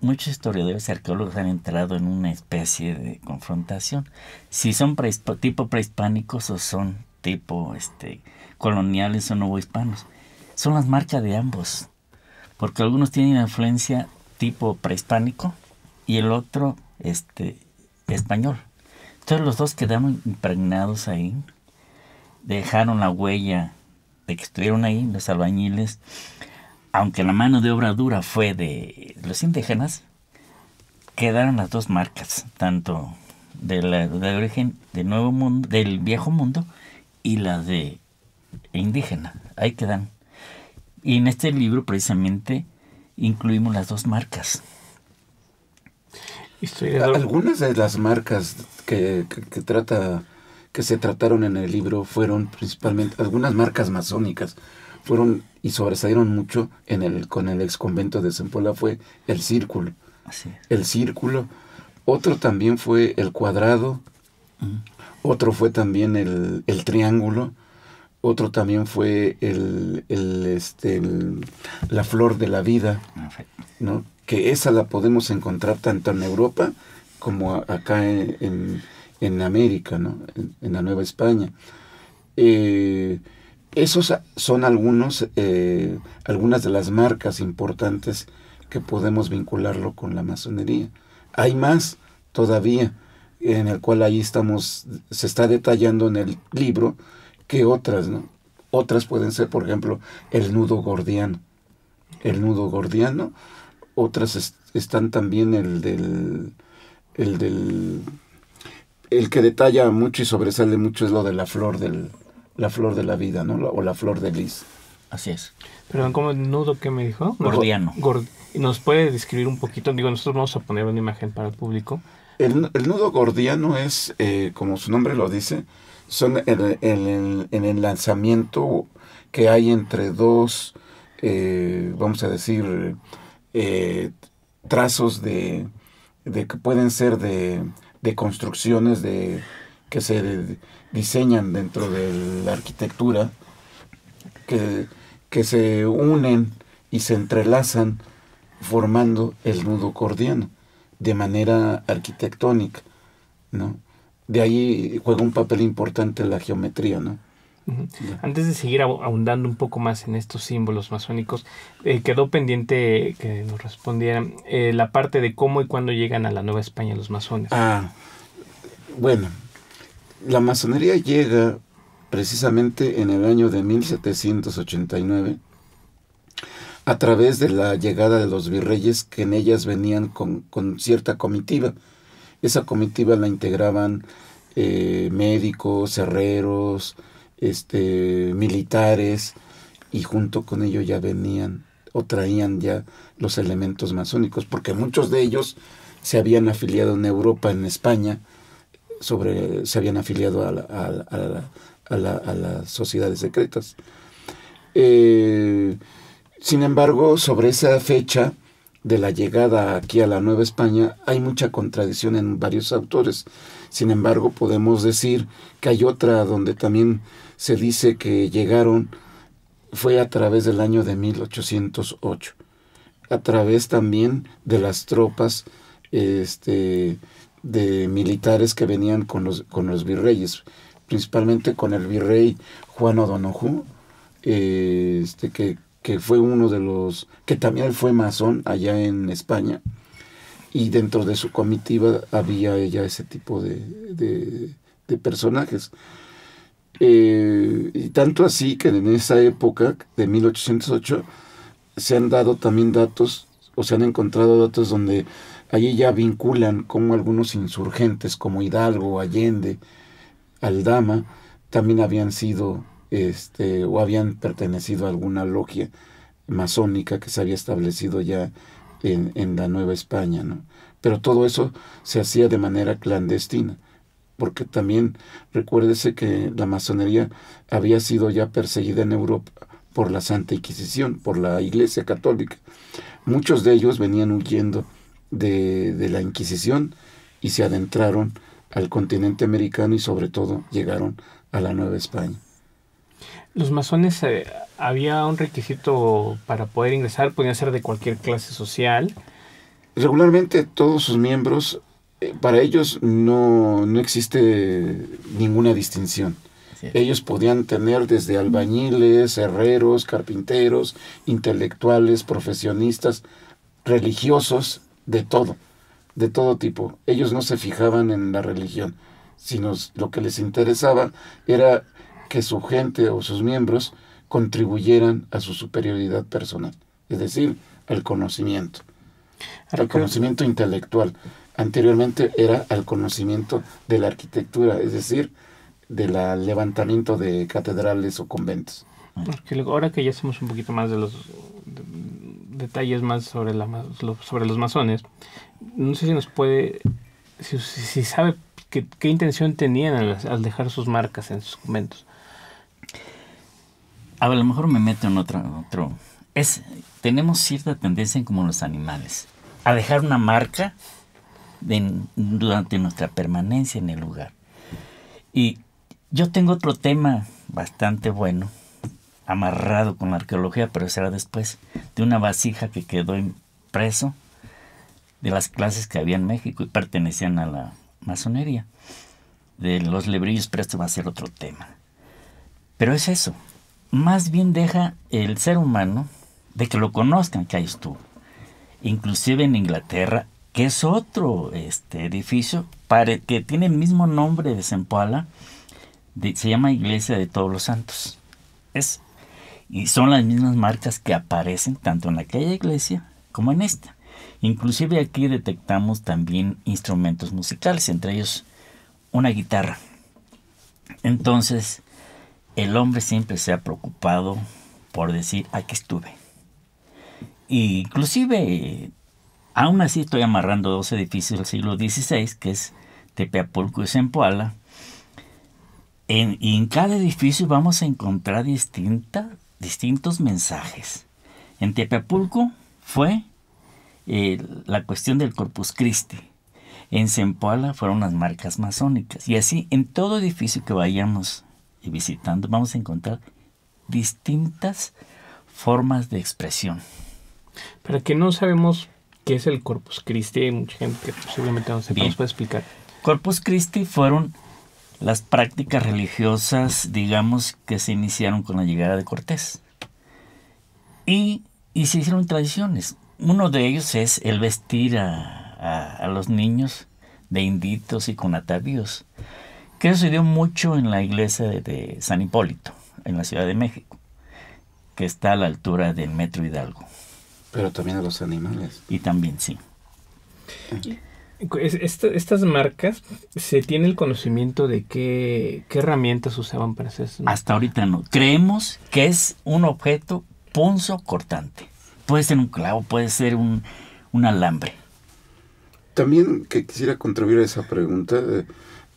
muchos historiadores y arqueólogos han entrado en una especie de confrontación. Si son tipo prehispánicos o son tipo este, coloniales o hispanos. Son las marcas de ambos, porque algunos tienen influencia tipo prehispánico y el otro este, español. Entonces los dos quedaron impregnados ahí, dejaron la huella de que estuvieron ahí los albañiles, aunque la mano de obra dura fue de los indígenas, quedaron las dos marcas, tanto de la de origen del nuevo mundo, del viejo mundo y la de indígena. Ahí quedan. Y en este libro precisamente incluimos las dos marcas. Algunas de las marcas que, trata que se trataron en el libro fueron principalmente algunas marcas masónicas fueron y sobresalieron mucho en el con el ex convento de Zempola fue el círculo el círculo otro también fue el cuadrado mm. otro fue también el, triángulo otro también fue el, este la flor de la vida no que esa la podemos encontrar tanto en Europa como acá en, en, América, en, la Nueva España. Eh, esos son algunos, eh, algunas de las marcas importantes que podemos vincularlo con la masonería. Hay más todavía, en el cual ahí estamos, se está detallando en el libro, que otras, ¿no? Otras pueden ser, por ejemplo, el nudo gordiano. El nudo gordiano otras están también el del, el del, el que detalla mucho y sobresale mucho es lo de la flor del, la flor de la vida, ¿no? O la flor de lis. Así es. ¿Pero ¿cómo el nudo que me dijo? Gordiano. ¿Nos puede describir un poquito? Digo, nosotros vamos a poner una imagen para el público. El, nudo gordiano es, eh, como su nombre lo dice, son el, el, lanzamiento que hay entre dos, eh, vamos a decir, eh, trazos de, que pueden ser de, construcciones de, que se diseñan dentro de la arquitectura, que, que se unen y se entrelazan formando el nudo cordiano de manera arquitectónica, ¿no? De ahí juega un papel importante la geometría, ¿no? Antes de seguir ahondando un poco más en estos símbolos masónicos, eh, quedó pendiente que nos respondieran eh, la parte de cómo y cuándo llegan a la Nueva España los masones. Ah, bueno, la masonería llega precisamente en el año de 1789 a través de la llegada de los virreyes que en ellas venían con, cierta comitiva. Esa comitiva la integraban eh, médicos, herreros, este, militares y junto con ellos ya venían o traían ya los elementos masónicos, porque muchos de ellos se habían afiliado en Europa, en España, sobre, se habían afiliado a, la, a, las sociedades secretas. Eh, sin embargo, sobre esa fecha de la llegada aquí a la Nueva España, hay mucha contradicción en varios autores. Sin embargo, podemos decir que hay otra donde también se dice que llegaron fue a través del año de 1808, a través también de las tropas este, de militares que venían con los, con los virreyes, principalmente con el virrey Juan O'Donoghue, este, que, que fue uno de los, que también fue masón allá en España, y dentro de su comitiva había ella ese tipo de, de, de personajes. Eh, y tanto así que en esa época de 1808 se han dado también datos o se han encontrado datos donde allí ya vinculan como algunos insurgentes como Hidalgo, Allende, Aldama, también habían sido este, o habían pertenecido a alguna logia masónica que se había establecido ya en, en la Nueva España, ¿no? Pero todo eso se hacía de manera clandestina porque también recuérdese que la masonería había sido ya perseguida en Europa por la Santa Inquisición, por la Iglesia Católica. Muchos de ellos venían huyendo de, de la Inquisición y se adentraron al continente americano y sobre todo llegaron a la Nueva España. Los masones eh, había un requisito para poder ingresar, podían ser de cualquier clase social. Regularmente todos sus miembros para ellos no, existe ninguna distinción. Ellos podían tener desde albañiles, herreros, carpinteros, intelectuales, profesionistas, religiosos, de todo, de todo tipo. Ellos no se fijaban en la religión, sino lo que les interesaba era que su gente o sus miembros contribuyeran a su superioridad personal, es decir, al conocimiento, al conocimiento intelectual anteriormente era al conocimiento de la arquitectura, es decir, del levantamiento de catedrales o conventos. Porque ahora que ya hacemos un poquito más de los detalles más sobre, la, sobre los masones, no sé si nos puede, si, sabe qué, intención tenían al, dejar sus marcas en sus conventos. A lo mejor me meto en otro, otro. Es, tenemos cierta tendencia en como los animales, a dejar una marca durante nuestra permanencia en el lugar. Y yo tengo otro tema bastante bueno, amarrado con la arqueología, pero será después, de una vasija que quedó impreso de las clases que había en México y pertenecían a la masonería. De los lebrillos, pero esto va a ser otro tema. Pero es eso, más bien deja el ser humano de que lo conozcan que ahí estuvo. Inclusive en Inglaterra que es otro este, edificio que tiene el mismo nombre de Zempoala, se llama Iglesia de Todos los Santos. Es, y son las mismas marcas que aparecen tanto en aquella iglesia como en esta. Inclusive aquí detectamos también instrumentos musicales, entre ellos una guitarra. Entonces, el hombre siempre se ha preocupado por decir, aquí estuve. inclusive Aún así estoy amarrando dos edificios del siglo XVI, que es Tepeapulco y Sempoala. En, y en cada edificio vamos a encontrar distintos mensajes. En Tepeapulco fue eh, la cuestión del Corpus Christi. En Sempoala fueron las marcas masónicas. Y así, en todo edificio que vayamos visitando, vamos a encontrar distintas formas de expresión. Para que no sabemos ¿Qué es el Corpus Christi? Hay mucha gente que posiblemente no sepa, nos puede explicar. Corpus Christi fueron las prácticas religiosas, digamos, que se iniciaron con la llegada de Cortés. Y, se hicieron tradiciones. Uno de ellos es el vestir a, los niños de inditos y con atavíos, que eso se dio mucho en la iglesia de, de San Hipólito, en la Ciudad de México, que está a la altura del Metro Hidalgo. Pero también a los animales. Y también, sí. estas marcas, ¿se tiene el conocimiento de qué, herramientas usaban para hacer eso? Hasta ahorita no. Creemos que es un objeto ponzo cortante. Puede ser un clavo, puede ser un, alambre. También que quisiera contribuir a esa pregunta, eh,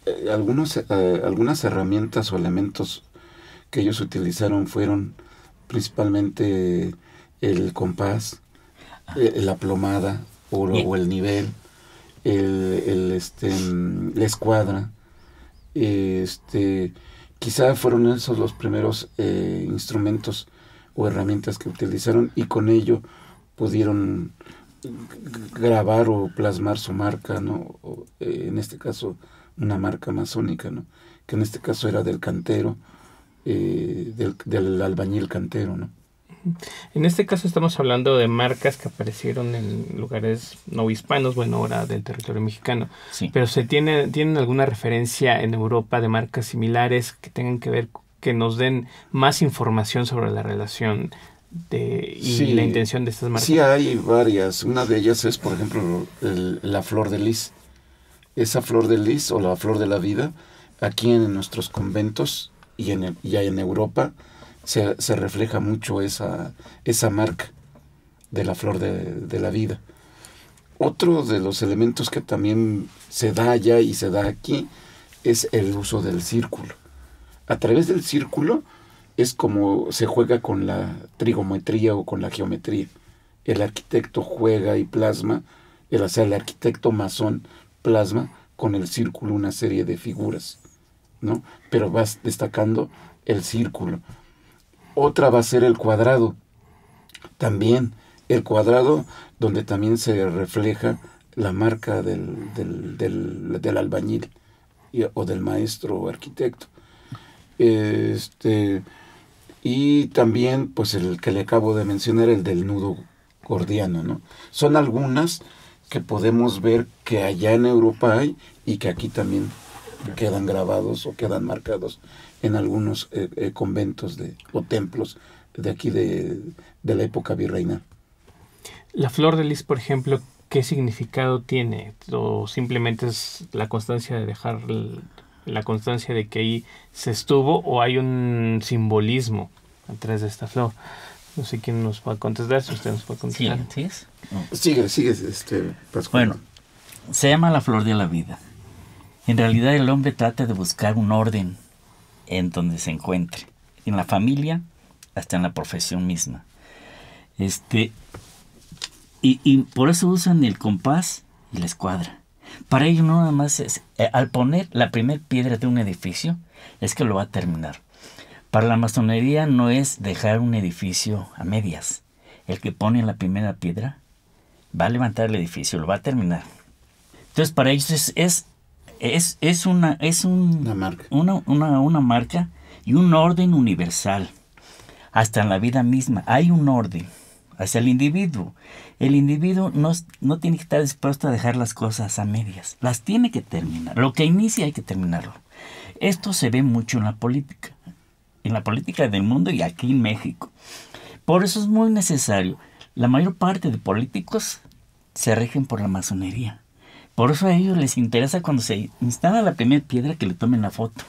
eh, algunos, eh, algunas herramientas o elementos que ellos utilizaron fueron principalmente el compás, eh, la plomada o, o el nivel, el, este, mm, la escuadra. Este, quizá fueron esos los primeros eh, instrumentos o herramientas que utilizaron y con ello pudieron grabar o plasmar su marca, ¿no? Eh, en este caso, una marca masónica, ¿no? Que en este caso era del cantero, del, del albañil cantero, ¿no? En este caso estamos hablando de marcas que aparecieron en lugares no hispanos, bueno, ahora del territorio mexicano. Pero se tiene, tienen alguna referencia en Europa de marcas similares que tengan que ver, que nos den más información sobre la relación de, y la intención de estas marcas. Sí, hay varias. Una de ellas es, por ejemplo, la flor de lis. Esa flor de lis o la flor de la vida, aquí en nuestros conventos y en, y en Europa, se, refleja mucho esa, esa marca de la flor de, la vida. Otro de los elementos que también se da allá y se da aquí es el uso del círculo. A través del círculo es como se juega con la trigonometría o con la geometría. El arquitecto juega y plasma, el, o sea, el arquitecto masón plasma con el círculo una serie de figuras, ¿no? Pero vas destacando el círculo otra va a ser el cuadrado. También el cuadrado donde también se refleja la marca del, del, albañil o del maestro o arquitecto. Este, y también pues el que le acabo de mencionar, el del nudo gordiano. ¿no? Son algunas que podemos ver que allá en Europa hay y que aquí también quedan grabados o quedan marcados en algunos eh, eh, conventos de, o templos de aquí de, de la época virreina. La flor de lis, por ejemplo, ¿qué significado tiene? ¿O simplemente es la constancia de dejar la constancia de que ahí se estuvo o hay un simbolismo atrás de esta flor? No sé quién nos va a contestar, si usted nos va Sí, ¿sí Sigue, sigue, este, Pascual. Bueno, se llama la flor de la vida. En realidad el hombre trata de buscar un orden en donde se encuentre, en la familia, hasta en la profesión misma. Este, y, por eso usan el compás y la escuadra. Para ellos no nada más es, eh, al poner la primera piedra de un edificio, es que lo va a terminar. Para la masonería no es dejar un edificio a medias. El que pone la primera piedra va a levantar el edificio, lo va a terminar. Entonces para ellos es es, una, es una, marca. Una, marca y un orden universal. Hasta en la vida misma hay un orden hacia el individuo. El individuo no, no, tiene que estar dispuesto a dejar las cosas a medias. Las tiene que terminar. Lo que inicia hay que terminarlo. Esto se ve mucho en la política. En la política del mundo y aquí en México. Por eso es muy necesario. La mayor parte de políticos se rigen por la masonería. Por eso a ellos les interesa cuando se instala la primera piedra que le tomen la foto,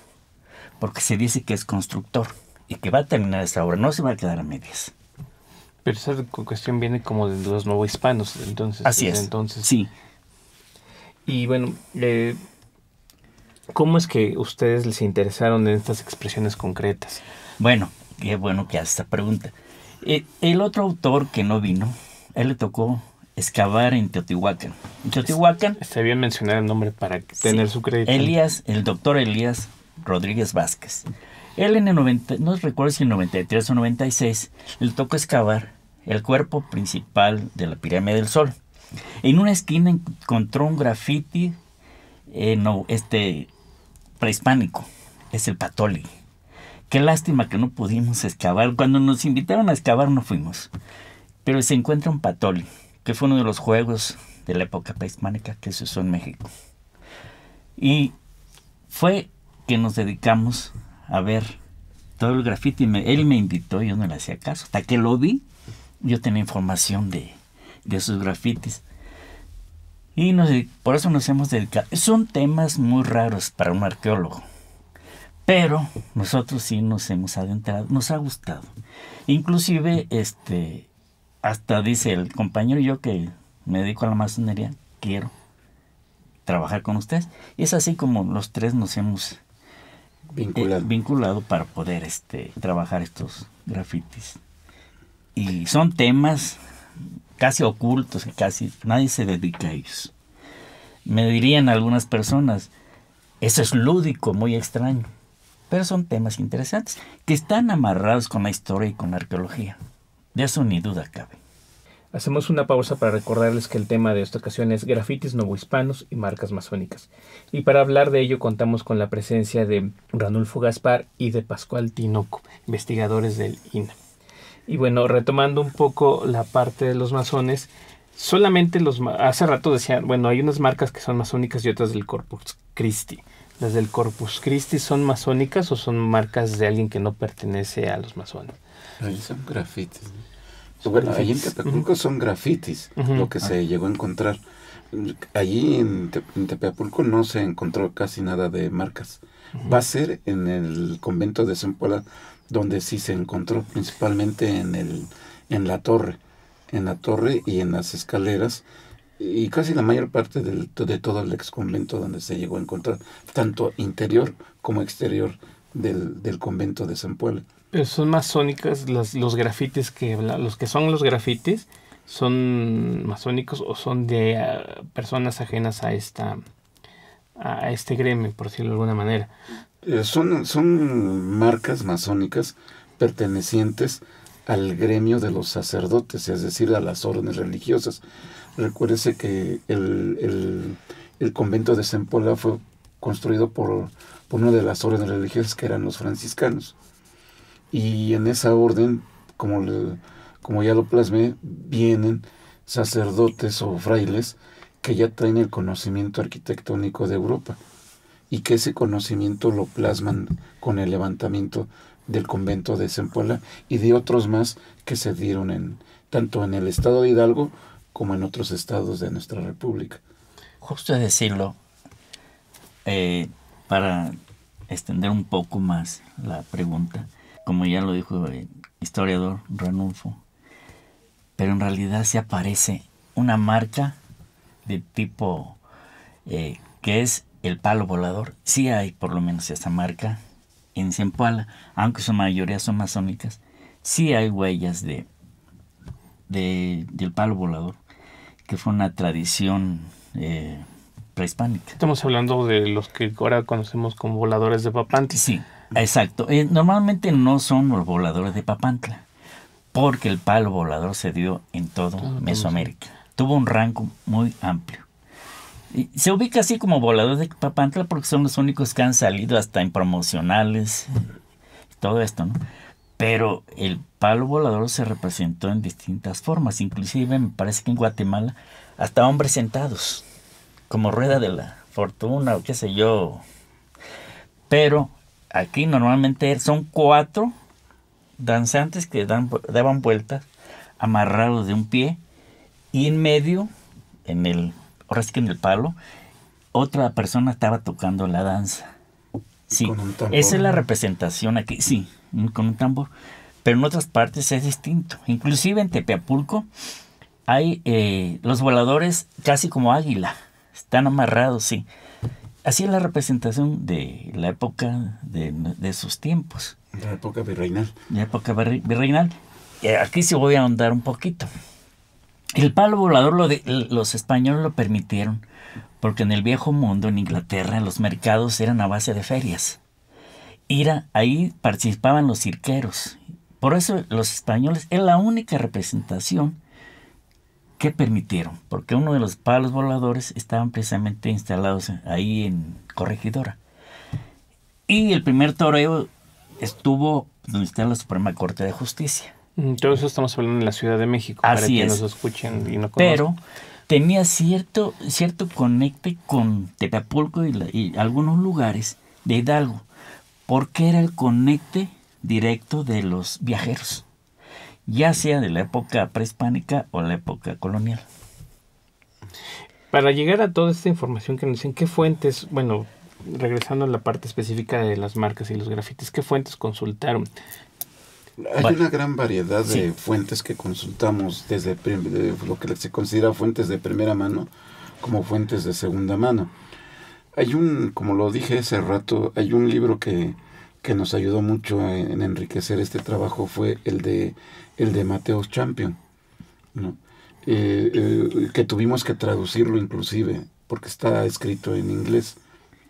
porque se dice que es constructor y que va a terminar esa obra, no se va a quedar a medias. Pero esa cuestión viene como de los nuevos entonces. Así es. Entonces. Sí. Y bueno, eh, ¿cómo es que ustedes les interesaron en estas expresiones concretas? Bueno, qué bueno que haces esta pregunta. Eh, el otro autor que no vino, él le tocó excavar en Teotihuacán. En Teotihuacán. Está mencionar el nombre para tener su crédito. Elías, el doctor Elías Rodríguez Vázquez. Él en el 90, no recuerdo si en 93 o 96, le tocó excavar el cuerpo principal de la pirámide del Sol. En una esquina encontró un graffiti eh, no, este, prehispánico, es el patoli. Qué lástima que no pudimos excavar. Cuando nos invitaron a excavar no fuimos. Pero se encuentra un patoli que fue uno de los juegos de la época prehispánica que se usó en México. Y fue que nos dedicamos a ver todo el grafiti. él me invitó, yo no le hacía caso. Hasta que lo vi, yo tenía información de, de sus grafitis. Y por eso nos hemos dedicado. Son temas muy raros para un arqueólogo. Pero nosotros sí nos hemos adentrado, nos ha gustado. Inclusive, este, hasta dice el compañero y yo que me dedico a la masonería, quiero trabajar con ustedes. Y es así como los tres nos hemos eh, vinculado, para poder este, trabajar estos grafitis. Y son temas casi ocultos, casi nadie se dedica a ellos. Me dirían algunas personas, eso es lúdico, muy extraño, pero son temas interesantes que están amarrados con la historia y con la arqueología. De eso ni duda cabe. Hacemos una pausa para recordarles que el tema de esta ocasión es grafitis novohispanos y marcas masónicas. Y para hablar de ello contamos con la presencia de Ranulfo Gaspar y de Pascual Tinoco, investigadores del INA. Y bueno, retomando un poco la parte de los masones, solamente los... Hace rato decían, bueno, hay unas marcas que son masónicas y otras del Corpus Christi. ¿Las del Corpus Christi son masónicas o son marcas de alguien que no pertenece a los masones? Ahí son grafitis. Pues bueno, allí en Tepepulco son grafitis, lo que se ah. llegó a encontrar. Allí en, Te Tepepulco no se encontró casi nada de marcas. Va a ser en el convento de San Puebla, donde sí se encontró, principalmente en, el, en la torre. En la torre y en las escaleras y casi la mayor parte del, de todo el ex convento donde se llegó a encontrar, tanto interior como exterior del, del convento de San Puebla son masónicas las, los grafites que los que son los grafites son masónicos o son de eh, personas ajenas a esta a este gremio por decirlo de alguna manera eh, son marcas masónicas pertenecientes al gremio de los sacerdotes es decir a las órdenes religiosas recuérdese que el, el, convento de Sempola fue construido por una de las órdenes religiosas que eran los franciscanos y en esa orden, como, como ya lo plasmé, vienen sacerdotes o frailes que ya traen el conocimiento arquitectónico de Europa y que ese conocimiento lo plasman con el levantamiento del convento de Sempuela y de otros más que se dieron en, tanto en el estado de Hidalgo como en otros estados de nuestra república. Justo decirlo, eh, para extender un poco más la pregunta, como ya lo dijo el historiador Ranulfo, pero en realidad se aparece una marca de tipo eh, que es el palo volador. Sí hay por lo menos esta marca en Cienpoala aunque su mayoría son masónicas, sí hay huellas de, de del palo volador, que fue una tradición eh, prehispánica. Estamos hablando de los que ahora conocemos como voladores de papantla. Sí. Exacto. Eh, normalmente no son los voladores de Papantla, porque el palo volador se dio en todo Mesoamérica. Tuvo un rango muy amplio. se ubica así como voladores de Papantla porque son los únicos que han salido hasta en promocionales, todo esto, ¿no? Pero el palo volador se representó en distintas formas, inclusive me parece que en Guatemala hasta hombres sentados, como rueda de la fortuna o qué sé yo. Pero Aquí normalmente son cuatro danzantes que dan, daban vueltas amarrados de un pie y en medio, en el, ahora que en el palo, otra persona estaba tocando la danza. Sí, esa es la representación aquí, sí, con un tambor. Pero en otras partes es distinto. Inclusive en Tepeapulco hay eh, los voladores casi como águila. Están amarrados, sí. Así es la representación de la época de, sus esos tiempos. La época virreinal. La época virreinal. Aquí sí voy a ahondar un poquito. El palo volador lo los españoles lo permitieron, porque en el viejo mundo, en Inglaterra, los mercados eran a base de ferias. ahí participaban los cirqueros. Por eso los españoles es la única representación ¿Qué permitieron? Porque uno de los palos voladores estaban precisamente instalados ahí en Corregidora. Y el primer toreo estuvo donde está la Suprema Corte de Justicia. Entonces mm, estamos hablando en la Ciudad de México. Así que es. escuchen y Pero tenía cierto, cierto conecte con Tepapulco y, algunos lugares de Hidalgo, porque era el conecte directo de los viajeros ya sea de la época prehispánica o la época colonial. Para llegar a toda esta información que nos dicen, ¿qué fuentes, bueno, regresando a la parte específica de las marcas y los grafitis, ¿qué fuentes consultaron? Hay una gran variedad de fuentes que consultamos, desde lo que se considera fuentes de primera mano como fuentes de segunda mano. Hay un, como lo dije hace rato, hay un libro que, que nos ayudó mucho en enriquecer este trabajo, fue el de el de Mateos Champion, eh, que tuvimos que traducirlo inclusive, porque está escrito en inglés,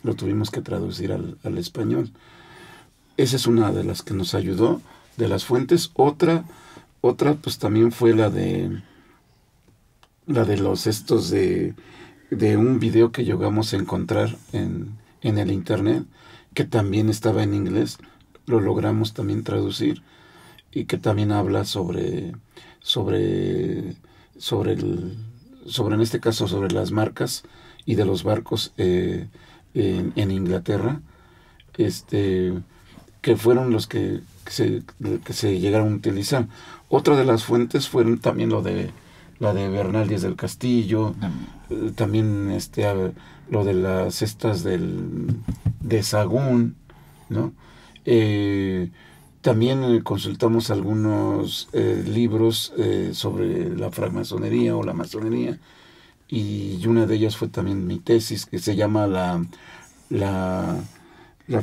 lo tuvimos que traducir al, español. Esa es una de las que nos ayudó, de las fuentes. Otra, otra pues también fue la de la de los estos de, un video que llegamos a encontrar en el internet, que también estaba en inglés, lo logramos también traducir y que también habla sobre, sobre, sobre, el, sobre en este caso, sobre las marcas y de los barcos eh, en, Inglaterra, este, que fueron los que, se, llegaron a utilizar. Otra de las fuentes fueron también lo de la de Bernal Díaz del Castillo, eh, también este, lo de las cestas del, de Sagún, ¿no? Eh, también eh, consultamos algunos eh, libros eh, sobre la francmasonería o la masonería y una de ellas fue también mi tesis que se llama la, la, la,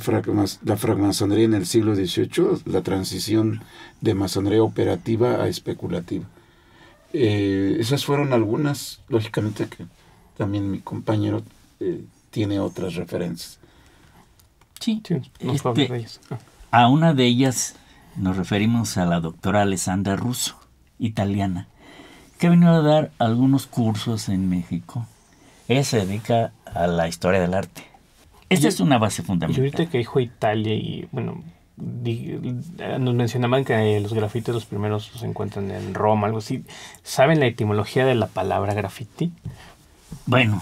la francmasonería en el siglo XVIII, la transición de masonería operativa a especulativa. esas fueron algunas, lógicamente que también mi compañero tiene otras referencias. Sí, sí este, a una de ellas nos referimos a la doctora Alessandra Russo, italiana, que vino a dar algunos cursos en México. Ella se dedica a la historia del arte. Esta es una base fundamental. Y ahorita que dijo Italia y, bueno, eh, nos mencionaban que los grafites los primeros se encuentran en Roma, algo así. ¿Saben la etimología de la palabra graffiti? Bueno,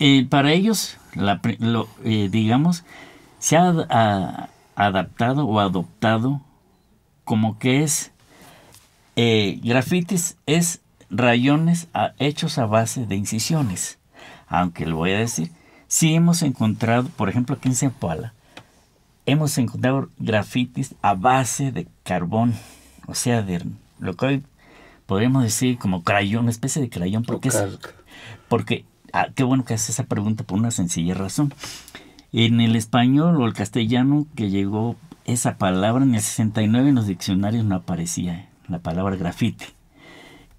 eh, para ellos, lo, eh, digamos, se ha ah, adaptado o adoptado como que es eh, grafitis es rayones hechos a base de incisiones. Aunque lo voy a decir, si hemos encontrado, por ejemplo, aquí en Zempoala, hemos encontrado grafitis a base de carbón, o sea, de lo que hoy podríamos decir como crayón, una especie de crayón, porque, porque ah, qué bueno que haces esa pregunta por una sencilla razón en el español o el castellano que llegó esa palabra en el 69 en los diccionarios no aparecía eh, la palabra grafite.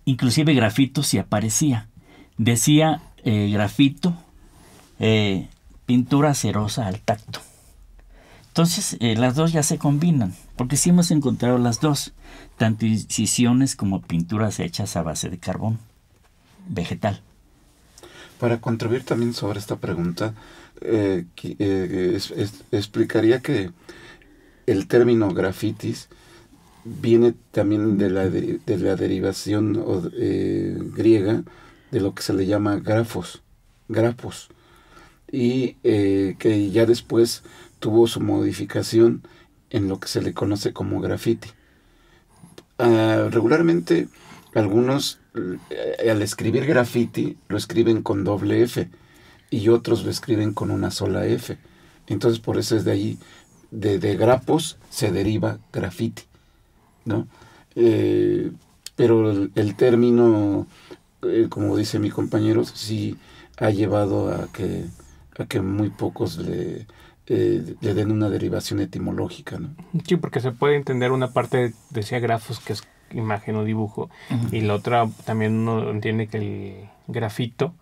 Inclusive grafito sí aparecía. Decía eh, grafito, eh, pintura cerosa al tacto. Entonces las dos ya se combinan, porque sí hemos encontrado las dos, tanto incisiones como pinturas hechas a base de carbón vegetal. Para contribuir también sobre esta pregunta, eh, eh, eh, explicaría que el término grafitis viene también de la, de, la derivación griega de lo que se le llama grafos, grafos, y que ya después tuvo su modificación en lo que se le conoce como grafiti ah, regularmente algunos al escribir grafiti lo escriben con doble F y otros lo escriben con una sola F. Entonces por eso es de ahí, de, grapos se deriva grafiti. ¿no? Eh, pero el, término, eh, como dice mi compañero, sí ha llevado a que, a que muy pocos eh, le, den una derivación etimológica, ¿no? Sí, porque se puede entender una parte, decía grafos, que es imagen o dibujo, y la otra también uno entiende que el grafito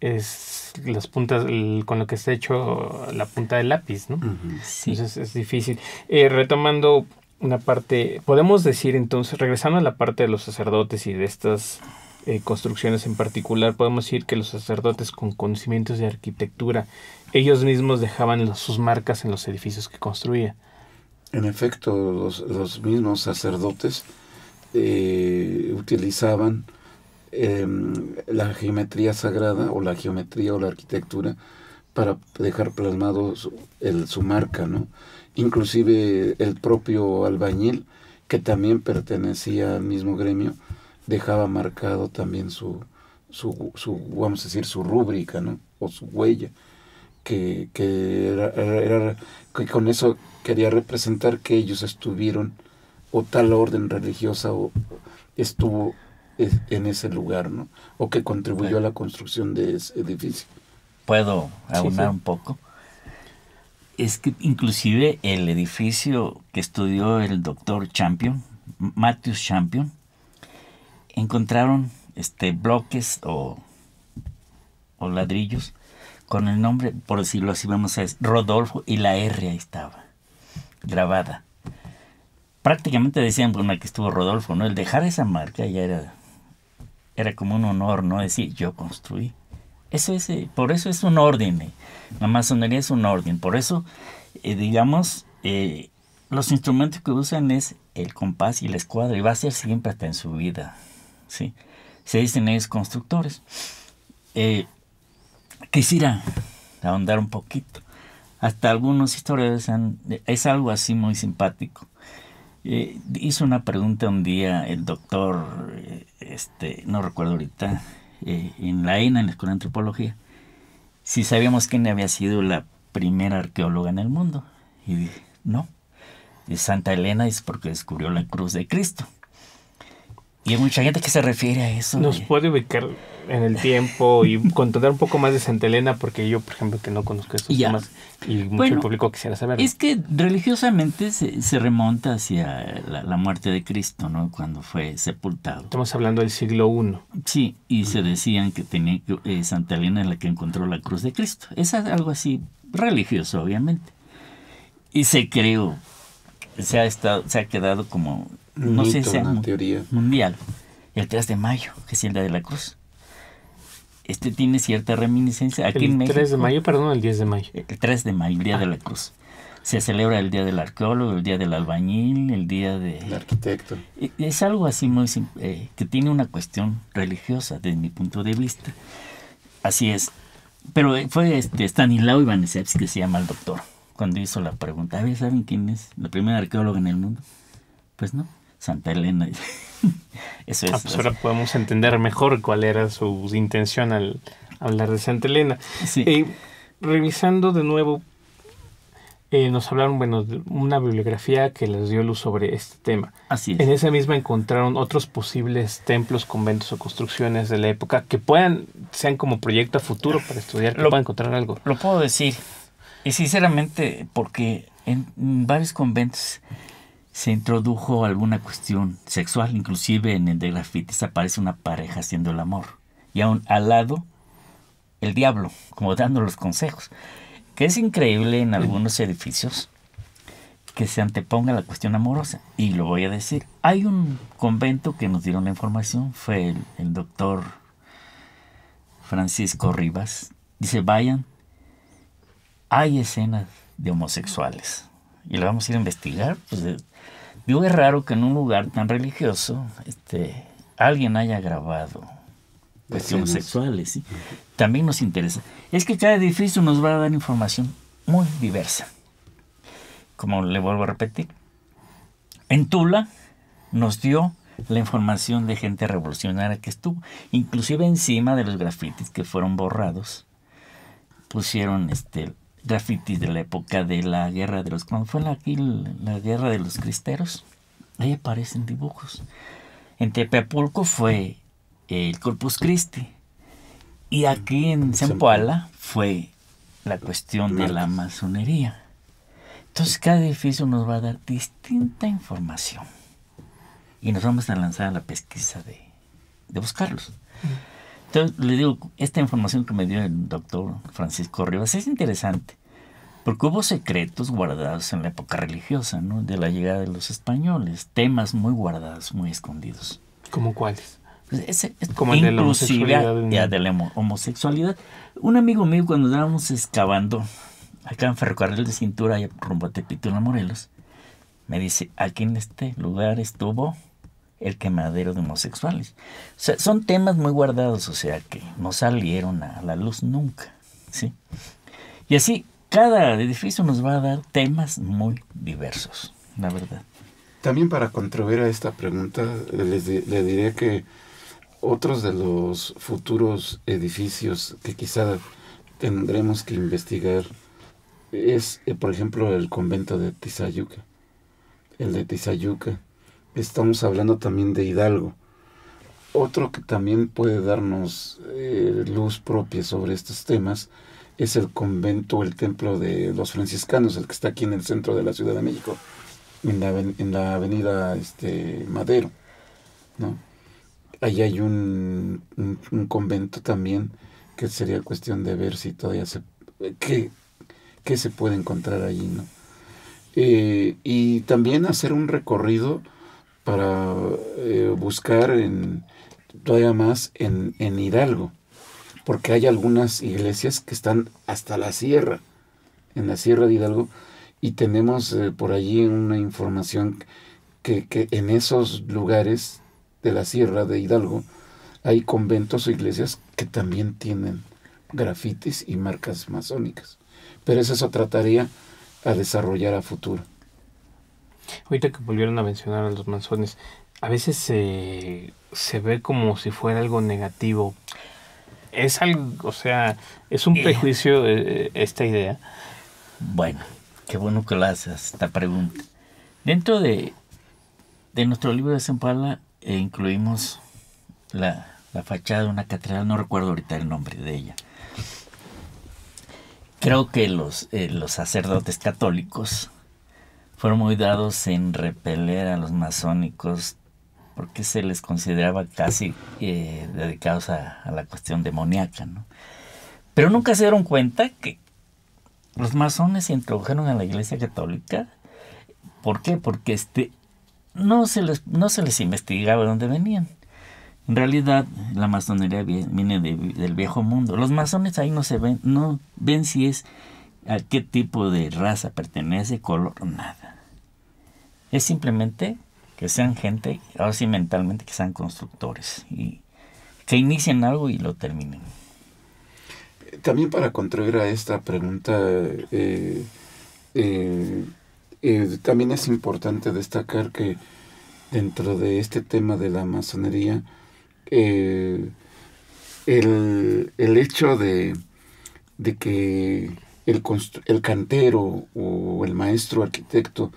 es las puntas con lo que está hecho la punta del lápiz, ¿no? Entonces es difícil. Eh, retomando una parte, podemos decir entonces, regresando a la parte de los sacerdotes y de estas eh, construcciones en particular, podemos decir que los sacerdotes con conocimientos de arquitectura, ellos mismos dejaban sus marcas en los edificios que construían. En efecto, los, mismos sacerdotes eh, utilizaban Em, la geometría sagrada o la geometría o la arquitectura para dejar plasmado su, su marca, ¿no? Inclusive el propio albañil, que también pertenecía al mismo gremio, dejaba marcado también su, su, vamos a decir, su rúbrica, ¿no? O su huella, que, era, que con eso quería representar que ellos estuvieron, o tal orden religiosa o, estuvo en ese lugar, ¿no? O que contribuyó a la construcción de ese edificio. ¿Puedo aunar un poco? Es que inclusive el edificio que estudió el doctor Champion, Matthews Champion, encontraron este bloques o, ladrillos con el nombre, por decirlo así, vamos es Rodolfo y la R ahí estaba, grabada. Prácticamente decían, bueno, pues, aquí estuvo Rodolfo, ¿no? El dejar esa marca ya era era como un honor, ¿no? Decir, yo construí. Eso es, eh, por eso es un orden. Eh. La masonería es un orden. Por eso, eh, digamos, los instrumentos que usan es el compás y la escuadra. Y va a ser siempre hasta en su vida. ¿sí? Se dicen ellos constructores. quisiera ahondar un poquito. Hasta algunos historiadores es algo así muy simpático. Eh, hizo una pregunta un día el doctor, eh, este, no recuerdo ahorita, eh, en la ENA, en la Escuela de Antropología, si sabíamos quién había sido la primera arqueóloga en el mundo. Y dije, no, Santa Elena es porque descubrió la cruz de Cristo. Y hay mucha gente que se refiere a eso. Nos puede ubicar en el tiempo y contar un poco más de Santa Elena, porque yo, por ejemplo, que no conozco esos temas y mucho el público quisiera saber. Es que religiosamente se, remonta hacia la, muerte de Cristo, ¿no? Cuando fue sepultado. Estamos hablando del siglo I. Sí, y se decían que tenía eh, Santa Elena es la que encontró la cruz de Cristo. Es algo así religioso, obviamente. Y se creó, se ha, estado, se ha quedado como no sé, sea una teoría. mundial. El 3 de mayo, que es el día de la cruz. Este tiene cierta reminiscencia aquí el en 3 de mayo, perdón, el 10 de mayo? El 3 de mayo, el día de la ah. cruz. Se celebra el día del arqueólogo, el día del albañil, el día del arquitecto. E, es algo así muy eh, que tiene una cuestión religiosa desde mi punto de vista. Así es. Pero eh, fue este Stanislao que se llama el doctor cuando hizo la pregunta, ¿saben quién es la primera arqueóloga en el mundo? Pues no, Santa Elena. Ah, pues ahora podemos entender mejor cuál era su intención al hablar de Santa Elena. Sí. Eh, revisando de nuevo, eh, nos hablaron, bueno, de una bibliografía que les dio luz sobre este tema. Así es. En esa misma encontraron otros posibles templos, conventos o construcciones de la época que puedan, sean como proyecto a futuro para estudiar, ¿Lo a encontrar algo. Lo puedo decir. Y sinceramente, porque en varios conventos se introdujo alguna cuestión sexual, inclusive en el de grafitis aparece una pareja haciendo el amor y aún al lado el diablo, como dando los consejos, que es increíble en algunos edificios que se anteponga la cuestión amorosa. Y lo voy a decir, hay un convento que nos dieron la información, fue el, doctor Francisco Rivas, dice, vayan, hay escenas de homosexuales. Y lo vamos a ir a investigar, pues, Digo, es raro que en un lugar tan religioso este, alguien haya grabado cuestiones sexuales. También nos interesa. Es que cada edificio nos va a dar información muy diversa. Como le vuelvo a repetir, en Tula nos dio la información de gente revolucionaria que estuvo, inclusive encima de los grafitis que fueron borrados, pusieron este, grafitis de la época de la guerra de los cuando fue aquí la, guerra de los cristeros ahí aparecen dibujos en Tepepulco fue el Corpus Christi y aquí en Zempoala fue la cuestión de la masonería entonces cada edificio nos va a dar distinta información y nos vamos a lanzar a la pesquisa de, de buscarlos entonces le digo, esta información que me dio el doctor Francisco Rivas es interesante. Porque hubo secretos guardados en la época religiosa, ¿no? De la llegada de los españoles, temas muy guardados, muy escondidos. ¿Cómo cuáles? Pues Como homosexualidad. Ya, de la homosexualidad. Un amigo mío, cuando estábamos excavando acá en Ferrocarril de Cintura, rumbo a Tepitula, Morelos, me dice, aquí en este lugar estuvo el quemadero de homosexuales. O sea, son temas muy guardados, o sea, que no salieron a la luz nunca, ¿sí? Y así, cada edificio nos va a dar temas muy diversos, la verdad. También para controver a esta pregunta, les, le diré que otros de los futuros edificios que quizá tendremos que investigar es, eh, por ejemplo, el convento de Tizayuca. El de Tizayuca. Estamos hablando también de Hidalgo. Otro que también puede darnos eh, luz propia sobre estos temas es el convento, el templo de los franciscanos, el que está aquí en el centro de la Ciudad de México, en la, avenida este, Madero. Ahí hay un, convento también que sería cuestión de ver si todavía se... ¿Qué, se puede encontrar allí? ¿no? Eh, y también hacer un recorrido para eh, buscar en, todavía más en Hidalgo porque hay algunas iglesias que están hasta la sierra, en la sierra de Hidalgo, y tenemos eh, por allí una información que, en esos lugares de la sierra de Hidalgo hay conventos o iglesias que también tienen grafitis y marcas masónicas. Pero eso se trataría a desarrollar a futuro. Ahorita que volvieron a mencionar a los masones, a veces se ve como si fuera algo negativo es algo, o sea, es un eh. prejuicio esta idea. Bueno, qué bueno que la haces esta pregunta. Dentro de, nuestro libro de San eh, incluimos la, fachada de una catedral, no recuerdo ahorita el nombre de ella. Creo que los, eh, los sacerdotes católicos fueron muy dados en repeler a los masónicos porque se les consideraba casi eh, dedicados a, la cuestión demoníaca. Pero nunca se dieron cuenta que los masones se introdujeron a la Iglesia Católica. ¿Por qué? Porque este, no, se les, no se les investigaba de dónde venían. En realidad, la masonería viene del viejo mundo. Los masones ahí no se ven, no ven si es a qué tipo de raza pertenece, color, nada. Es simplemente que sean gente, ahora sí mentalmente, que sean constructores y que inicien algo y lo terminen. También para contraer a esta pregunta, eh, eh, eh, también es importante destacar que dentro de este tema de la masonería, el, hecho de, que el, el cantero o el maestro arquitecto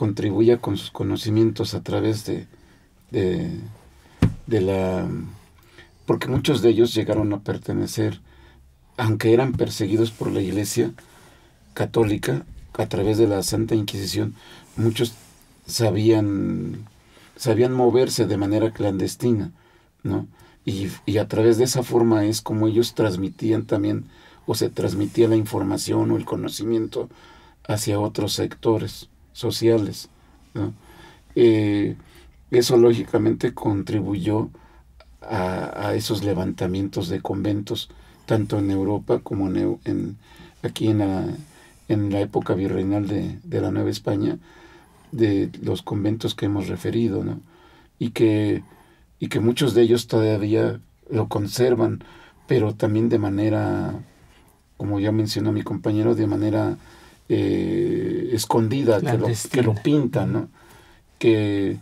contribuya con sus conocimientos a través de, de, la... porque muchos de ellos llegaron a pertenecer, aunque eran perseguidos por la Iglesia católica, a través de la Santa Inquisición, muchos sabían, sabían moverse de manera clandestina, ¿no? Y, y, a través de esa forma es como ellos transmitían también o se transmitía la información o el conocimiento hacia otros sectores sociales. Eh, eso lógicamente contribuyó a, esos levantamientos de conventos, tanto en Europa como en, aquí en la, época virreinal de, la Nueva España, de los conventos que hemos referido, y, que, y que muchos de ellos todavía lo conservan, pero también de manera, como ya mencionó mi compañero, de manera eh, escondida que lo, que pintan, ¿no? Que,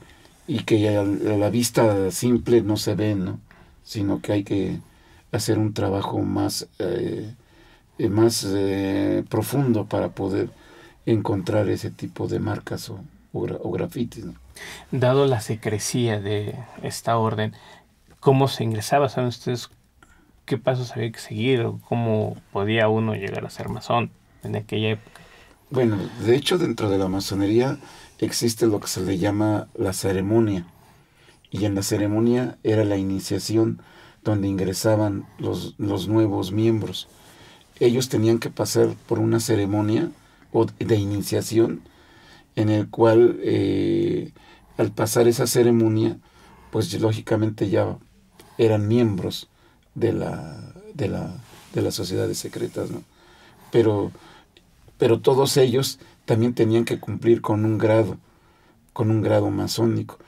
y que a, la vista simple no se ve ¿no? Sino que hay que hacer un trabajo más, eh, eh, más profundo para poder encontrar ese tipo de marcas o, grafitis. Dado la secrecía de esta orden, ¿cómo se ingresaba? ¿Saben ustedes qué pasos había que seguir cómo podía uno llegar a ser masón en aquella época? Bueno, de hecho dentro de la masonería existe lo que se le llama la ceremonia. Y en la ceremonia era la iniciación donde ingresaban los, los nuevos miembros. Ellos tenían que pasar por una ceremonia o de iniciación en el cual eh, al pasar esa ceremonia, pues lógicamente ya eran miembros de la, de la, de las sociedades secretas, ¿no? Pero pero todos ellos también tenían que cumplir con un grado, con un grado masónico.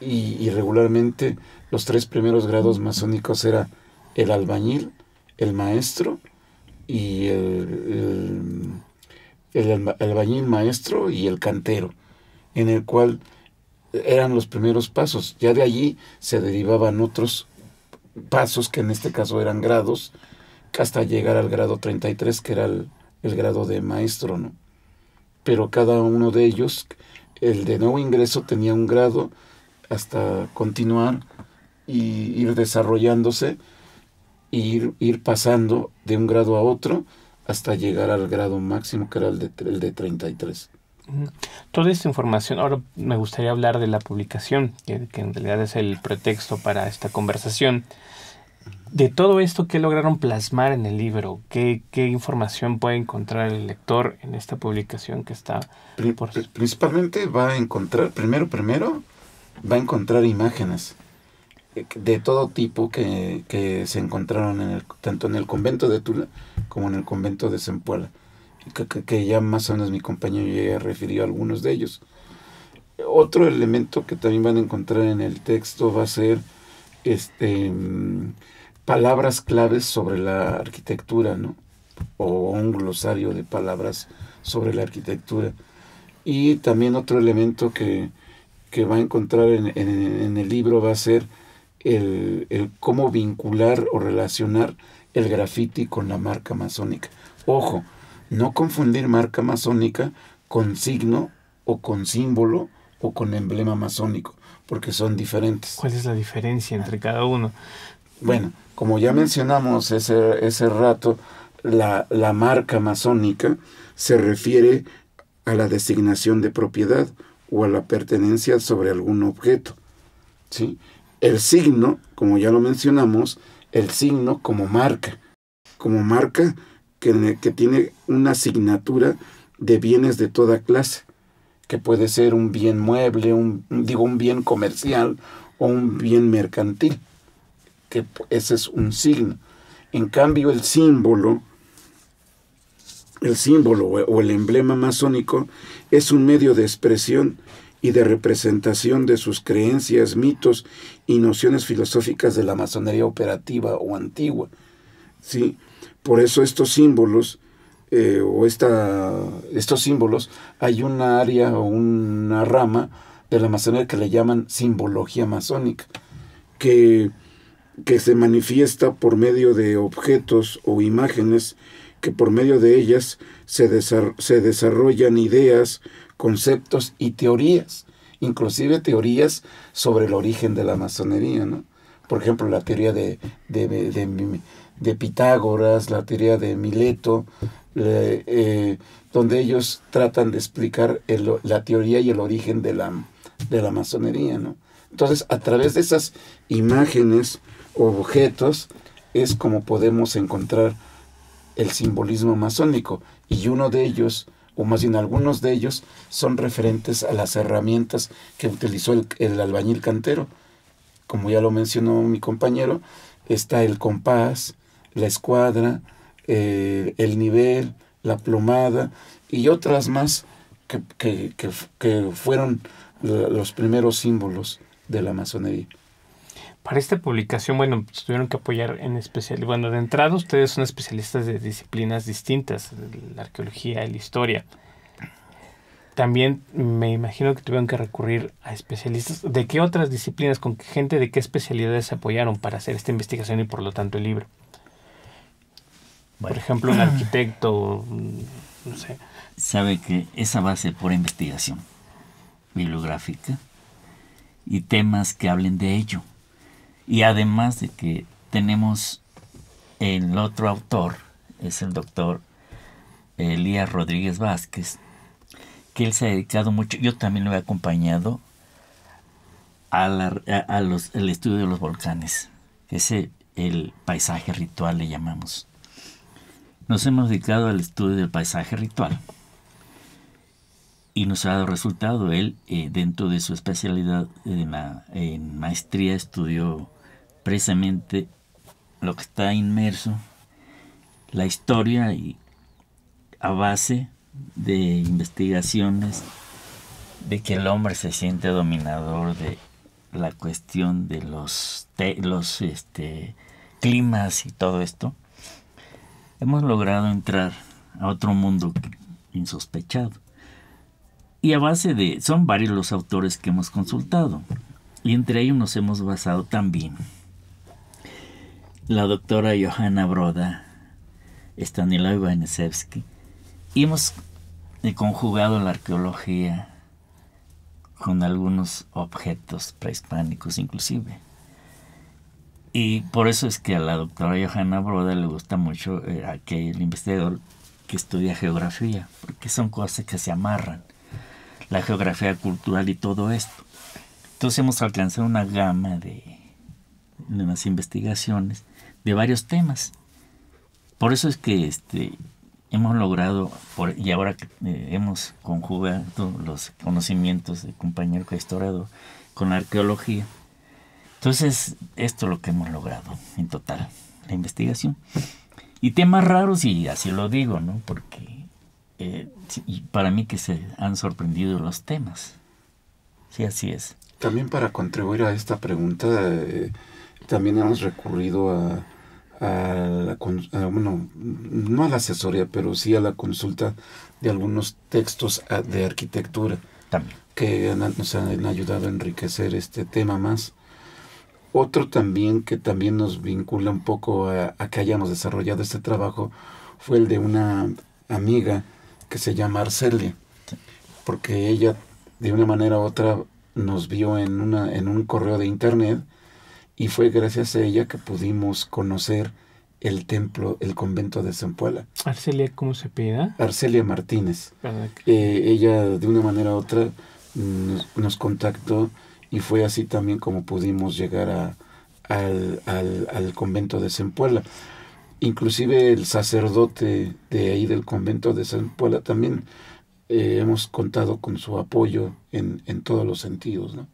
Y, regularmente los tres primeros grados masónicos era el albañil, el maestro y el, albañil maestro y el cantero, en el cual eran los primeros pasos. Ya de allí se derivaban otros pasos que en este caso eran grados, hasta llegar al grado 33 que era el, el grado de maestro, ¿no? Pero cada uno de ellos, el de nuevo ingreso tenía un grado hasta continuar y ir desarrollándose, y ir, pasando de un grado a otro hasta llegar al grado máximo que era el de, el de 33. Toda esta información, ahora me gustaría hablar de la publicación, que en realidad es el pretexto para esta conversación de todo esto, ¿qué lograron plasmar en el libro? ¿Qué, información puede encontrar el lector en esta publicación que está? Por... Principalmente va a encontrar, primero, primero, va a encontrar imágenes eh, de todo tipo que, se encontraron en tanto en el convento de Tula como en el convento de sempuela que, que ya más o menos mi compañero ya refirió algunos de ellos. Otro elemento que también van a encontrar en el texto va a ser este mm, palabras claves sobre la arquitectura, ¿no? O un glosario de palabras sobre la arquitectura. Y también otro elemento que, va a encontrar en, el libro va a ser el, cómo vincular o relacionar el graffiti con la marca masónica. Ojo, no confundir marca masónica con signo o con símbolo o con emblema masónico, porque son diferentes. ¿Cuál es la diferencia entre cada uno? Bueno, como ya mencionamos ese, rato, la, marca masónica se refiere a la designación de propiedad o a la pertenencia sobre algún objeto. ¿sí? El signo, como ya lo mencionamos, el signo como marca, como marca que, que tiene una asignatura de bienes de toda clase, que puede ser un bien mueble, un, digo, un bien comercial o un bien mercantil ese es un signo. En cambio, el símbolo, el símbolo o el emblema masónico es un medio de expresión y de representación de sus creencias, mitos y nociones filosóficas de la masonería operativa o antigua. ¿sí? Por eso estos símbolos, eh, o esta, estos símbolos, hay una área o una rama de la masonería que le llaman simbología masónica, que que se manifiesta por medio de objetos o imágenes, que por medio de ellas se, se desarrollan ideas, conceptos y teorías, inclusive teorías sobre el origen de la masonería, ¿no? Por ejemplo, la teoría de, de, Pitágoras, la teoría de Mileto, eh, donde ellos tratan de explicar la teoría y el origen de la, de la masonería, ¿no? Entonces, a través de esas imágenes, objetos es como podemos encontrar el simbolismo masónico y uno de ellos, o más bien algunos de ellos, son referentes a las herramientas que utilizó el, albañil cantero. Como ya lo mencionó mi compañero, está el compás, la escuadra, eh, el nivel, la plomada y otras más que, que, que fueron los primeros símbolos de la masonería. Para esta publicación, bueno, pues tuvieron que apoyar en especial, bueno, de entrada ustedes son especialistas de disciplinas distintas, la arqueología, la historia. También me imagino que tuvieron que recurrir a especialistas. ¿De qué otras disciplinas, con qué gente, de qué especialidades se apoyaron para hacer esta investigación y por lo tanto el libro? Por ejemplo, un arquitecto, mm, no sé. Sabe que esa base por investigación bibliográfica y temas que hablen de ello y además de que tenemos el otro autor, es el doctor Elías Rodríguez Vázquez, que él se ha dedicado mucho, yo también lo he acompañado a, el estudio de los volcanes, que es el, paisaje ritual le llamamos. Nos hemos dedicado al estudio del paisaje ritual y nos ha dado resultado. Él, eh, dentro de su especialidad en maestría, estudió precisamente lo que está inmerso, la historia y a base de investigaciones de que el hombre se siente dominador de la cuestión de los, los este, climas y todo esto, hemos logrado entrar a otro mundo insospechado. Y a base de, son varios los autores que hemos consultado, y entre ellos nos hemos basado también la doctora Johanna Broda, Stanislav Iwanisewski, y hemos eh, conjugado la arqueología con algunos objetos prehispánicos inclusive. Y por eso es que a la doctora Johanna Broda le gusta mucho eh, aquel investigador que estudia geografía, porque son cosas que se amarran, la geografía cultural y todo esto. Entonces hemos alcanzado una gama de, de unas investigaciones de varios temas. Por eso es que este, hemos logrado, y ahora eh, hemos conjugado los conocimientos de compañero historiado con la arqueología, entonces esto es lo que hemos logrado en total, la investigación. Y temas raros, y así lo digo, ¿no? Porque eh, para mí que se han sorprendido los temas. Sí, así es. También para contribuir a esta pregunta, eh, también hemos recurrido a a la, bueno, no a la asesoría, pero sí a la consulta de algunos textos ah, de arquitectura. Que nos han ayudado a enriquecer este tema más. Otro también que también nos vincula un poco a, que hayamos desarrollado este trabajo fue el de una amiga que se llama Arcelia, porque ella de una manera u otra nos vio en, una, en un correo de internet y fue gracias a ella que pudimos conocer el templo, el convento de Puela ¿Arcelia cómo se pide? Arcelia Martínez. Eh, ella de una manera u otra nos, contactó y fue así también como pudimos llegar a, al, convento de Zempuela. Inclusive el sacerdote de ahí del convento de Puela también eh, hemos contado con su apoyo en, en todos los sentidos. ¿no?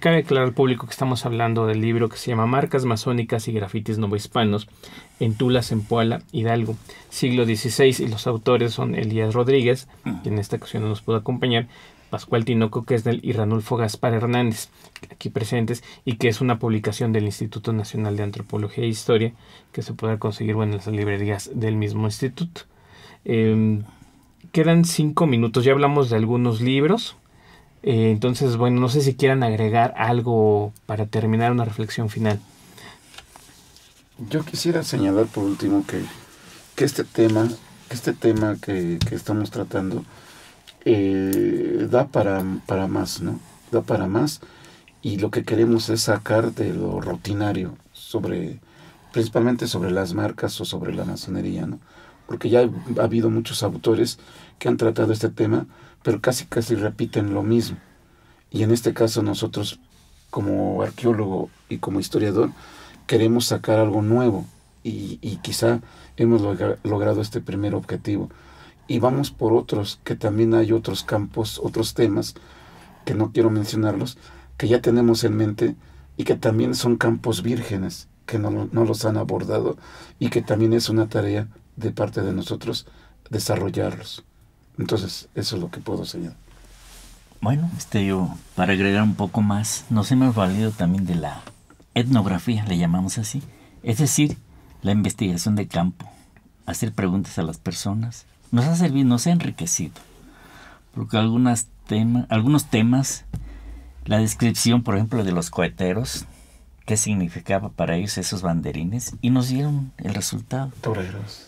Cabe aclarar al público que estamos hablando del libro que se llama Marcas masónicas y grafitis novohispanos en en puala Hidalgo, siglo XVI, y los autores son Elías Rodríguez, que en esta ocasión no nos pudo acompañar, Pascual Tinoco que es y Ranulfo Gaspar Hernández, aquí presentes, y que es una publicación del Instituto Nacional de Antropología e Historia, que se puede conseguir en las librerías del mismo instituto. Em, quedan cinco minutos, ya hablamos de algunos libros, eh, entonces, bueno, no sé si quieran agregar algo para terminar una reflexión final. Yo quisiera señalar por último que, este tema, que este tema que, estamos tratando eh, da para, para más, ¿no? Da para más. Y lo que queremos es sacar de lo rutinario sobre, principalmente sobre las marcas o sobre la masonería, ¿no? Porque ya ha habido muchos autores que han tratado este tema pero casi casi repiten lo mismo. Y en este caso nosotros, como arqueólogo y como historiador, queremos sacar algo nuevo y, quizá hemos logrado este primer objetivo. Y vamos por otros, que también hay otros campos, otros temas, que no quiero mencionarlos, que ya tenemos en mente y que también son campos vírgenes, que no los han abordado y que también es una tarea de parte de nosotros desarrollarlos. Entonces, eso es lo que puedo señalar. Bueno, este yo, para agregar un poco más, nos hemos valido también de la etnografía, le llamamos así, es decir, la investigación de campo, hacer preguntas a las personas, nos ha servido, nos ha enriquecido, porque algunos tema, algunos temas, la descripción, por ejemplo, de los coheteros, qué significaba para ellos esos banderines, y nos dieron el resultado. Toreros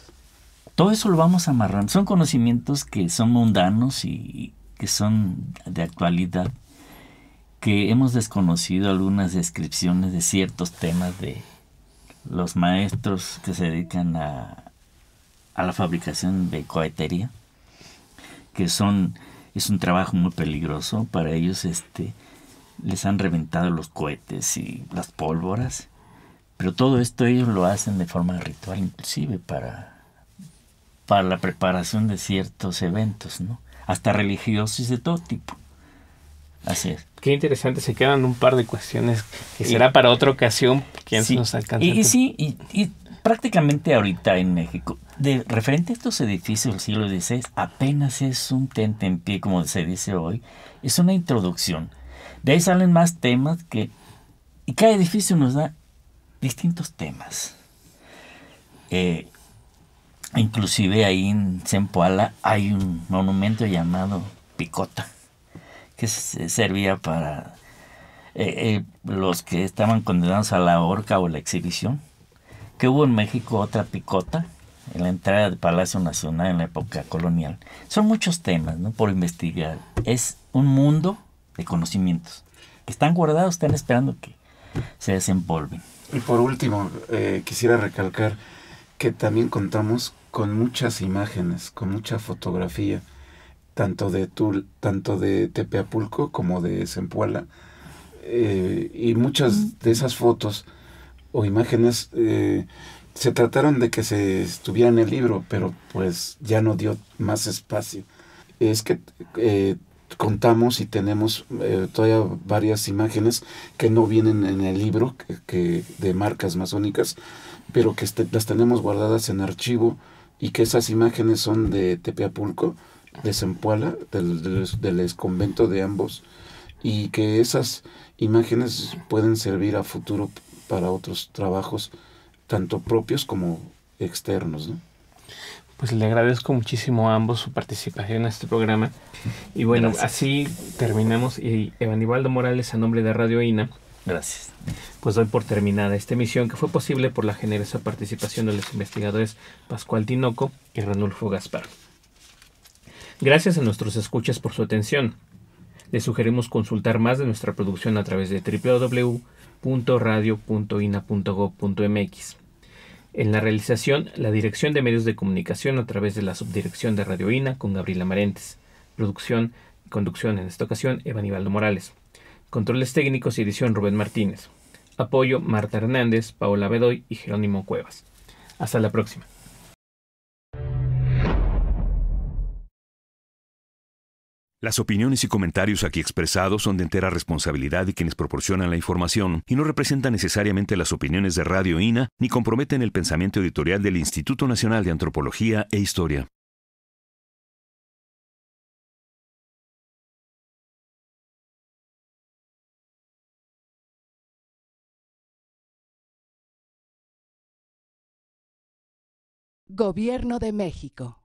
todo eso lo vamos amarrando. Son conocimientos que son mundanos y que son de actualidad, que hemos desconocido algunas descripciones de ciertos temas de los maestros que se dedican a, a la fabricación de cohetería, que son es un trabajo muy peligroso para ellos, este les han reventado los cohetes y las pólvoras, pero todo esto ellos lo hacen de forma ritual inclusive para para la preparación de ciertos eventos, ¿no? Hasta religiosos de todo tipo. Así es. Qué interesante, se quedan un par de cuestiones que será para otra ocasión, quién nos alcanza. Y, y sí, y, prácticamente ahorita en México, de referente a estos edificios del siglo XVI, apenas es un tente en pie, como se dice hoy, es una introducción. De ahí salen más temas que... Y cada edificio nos da distintos temas. Eh, Inclusive ahí en Sempoala hay un monumento llamado Picota, que servía para eh, eh, los que estaban condenados a la horca o la exhibición. Que hubo en México otra picota en la entrada del Palacio Nacional en la época colonial. Son muchos temas ¿no? por investigar. Es un mundo de conocimientos que están guardados, están esperando que se desenvolven. Y por último, eh, quisiera recalcar que también contamos con muchas imágenes, con mucha fotografía, tanto de Tul, tanto de Tepeapulco como de Zempuala. Eh, y muchas de esas fotos o imágenes eh, se trataron de que se estuviera en el libro, pero pues ya no dio más espacio. Es que eh, contamos y tenemos todavía varias imágenes que no vienen en el libro que, de marcas masónicas, pero que este, las tenemos guardadas en archivo y que esas imágenes son de Tepeapulco, de Zempuala, del, del, convento de ambos, y que esas imágenes pueden servir a futuro para otros trabajos, tanto propios como externos. Pues le agradezco muchísimo a ambos su participación en este programa. Y bueno, así terminamos. Y Evanibaldo Morales, a nombre de Radio INA, Gracias. Pues doy por terminada esta emisión que fue posible por la generosa participación de los investigadores Pascual Tinoco y Ranulfo Gaspar. Gracias a nuestros escuchas por su atención. Les sugerimos consultar más de nuestra producción a través de www.radio.ina.gov.mx. En la realización, la Dirección de Medios de Comunicación a través de la Subdirección de Radio INA con Gabriela Marentes. Producción y conducción en esta ocasión, Evanivaldo Morales. Controles técnicos y edición Rubén Martínez. Apoyo Marta Hernández, Paola Bedoy y Jerónimo Cuevas. Hasta la próxima. Las opiniones y comentarios aquí expresados son de entera responsabilidad de quienes proporcionan la información y no representan necesariamente las opiniones de Radio INA ni comprometen el pensamiento editorial del Instituto Nacional de Antropología e Historia. Gobierno de México.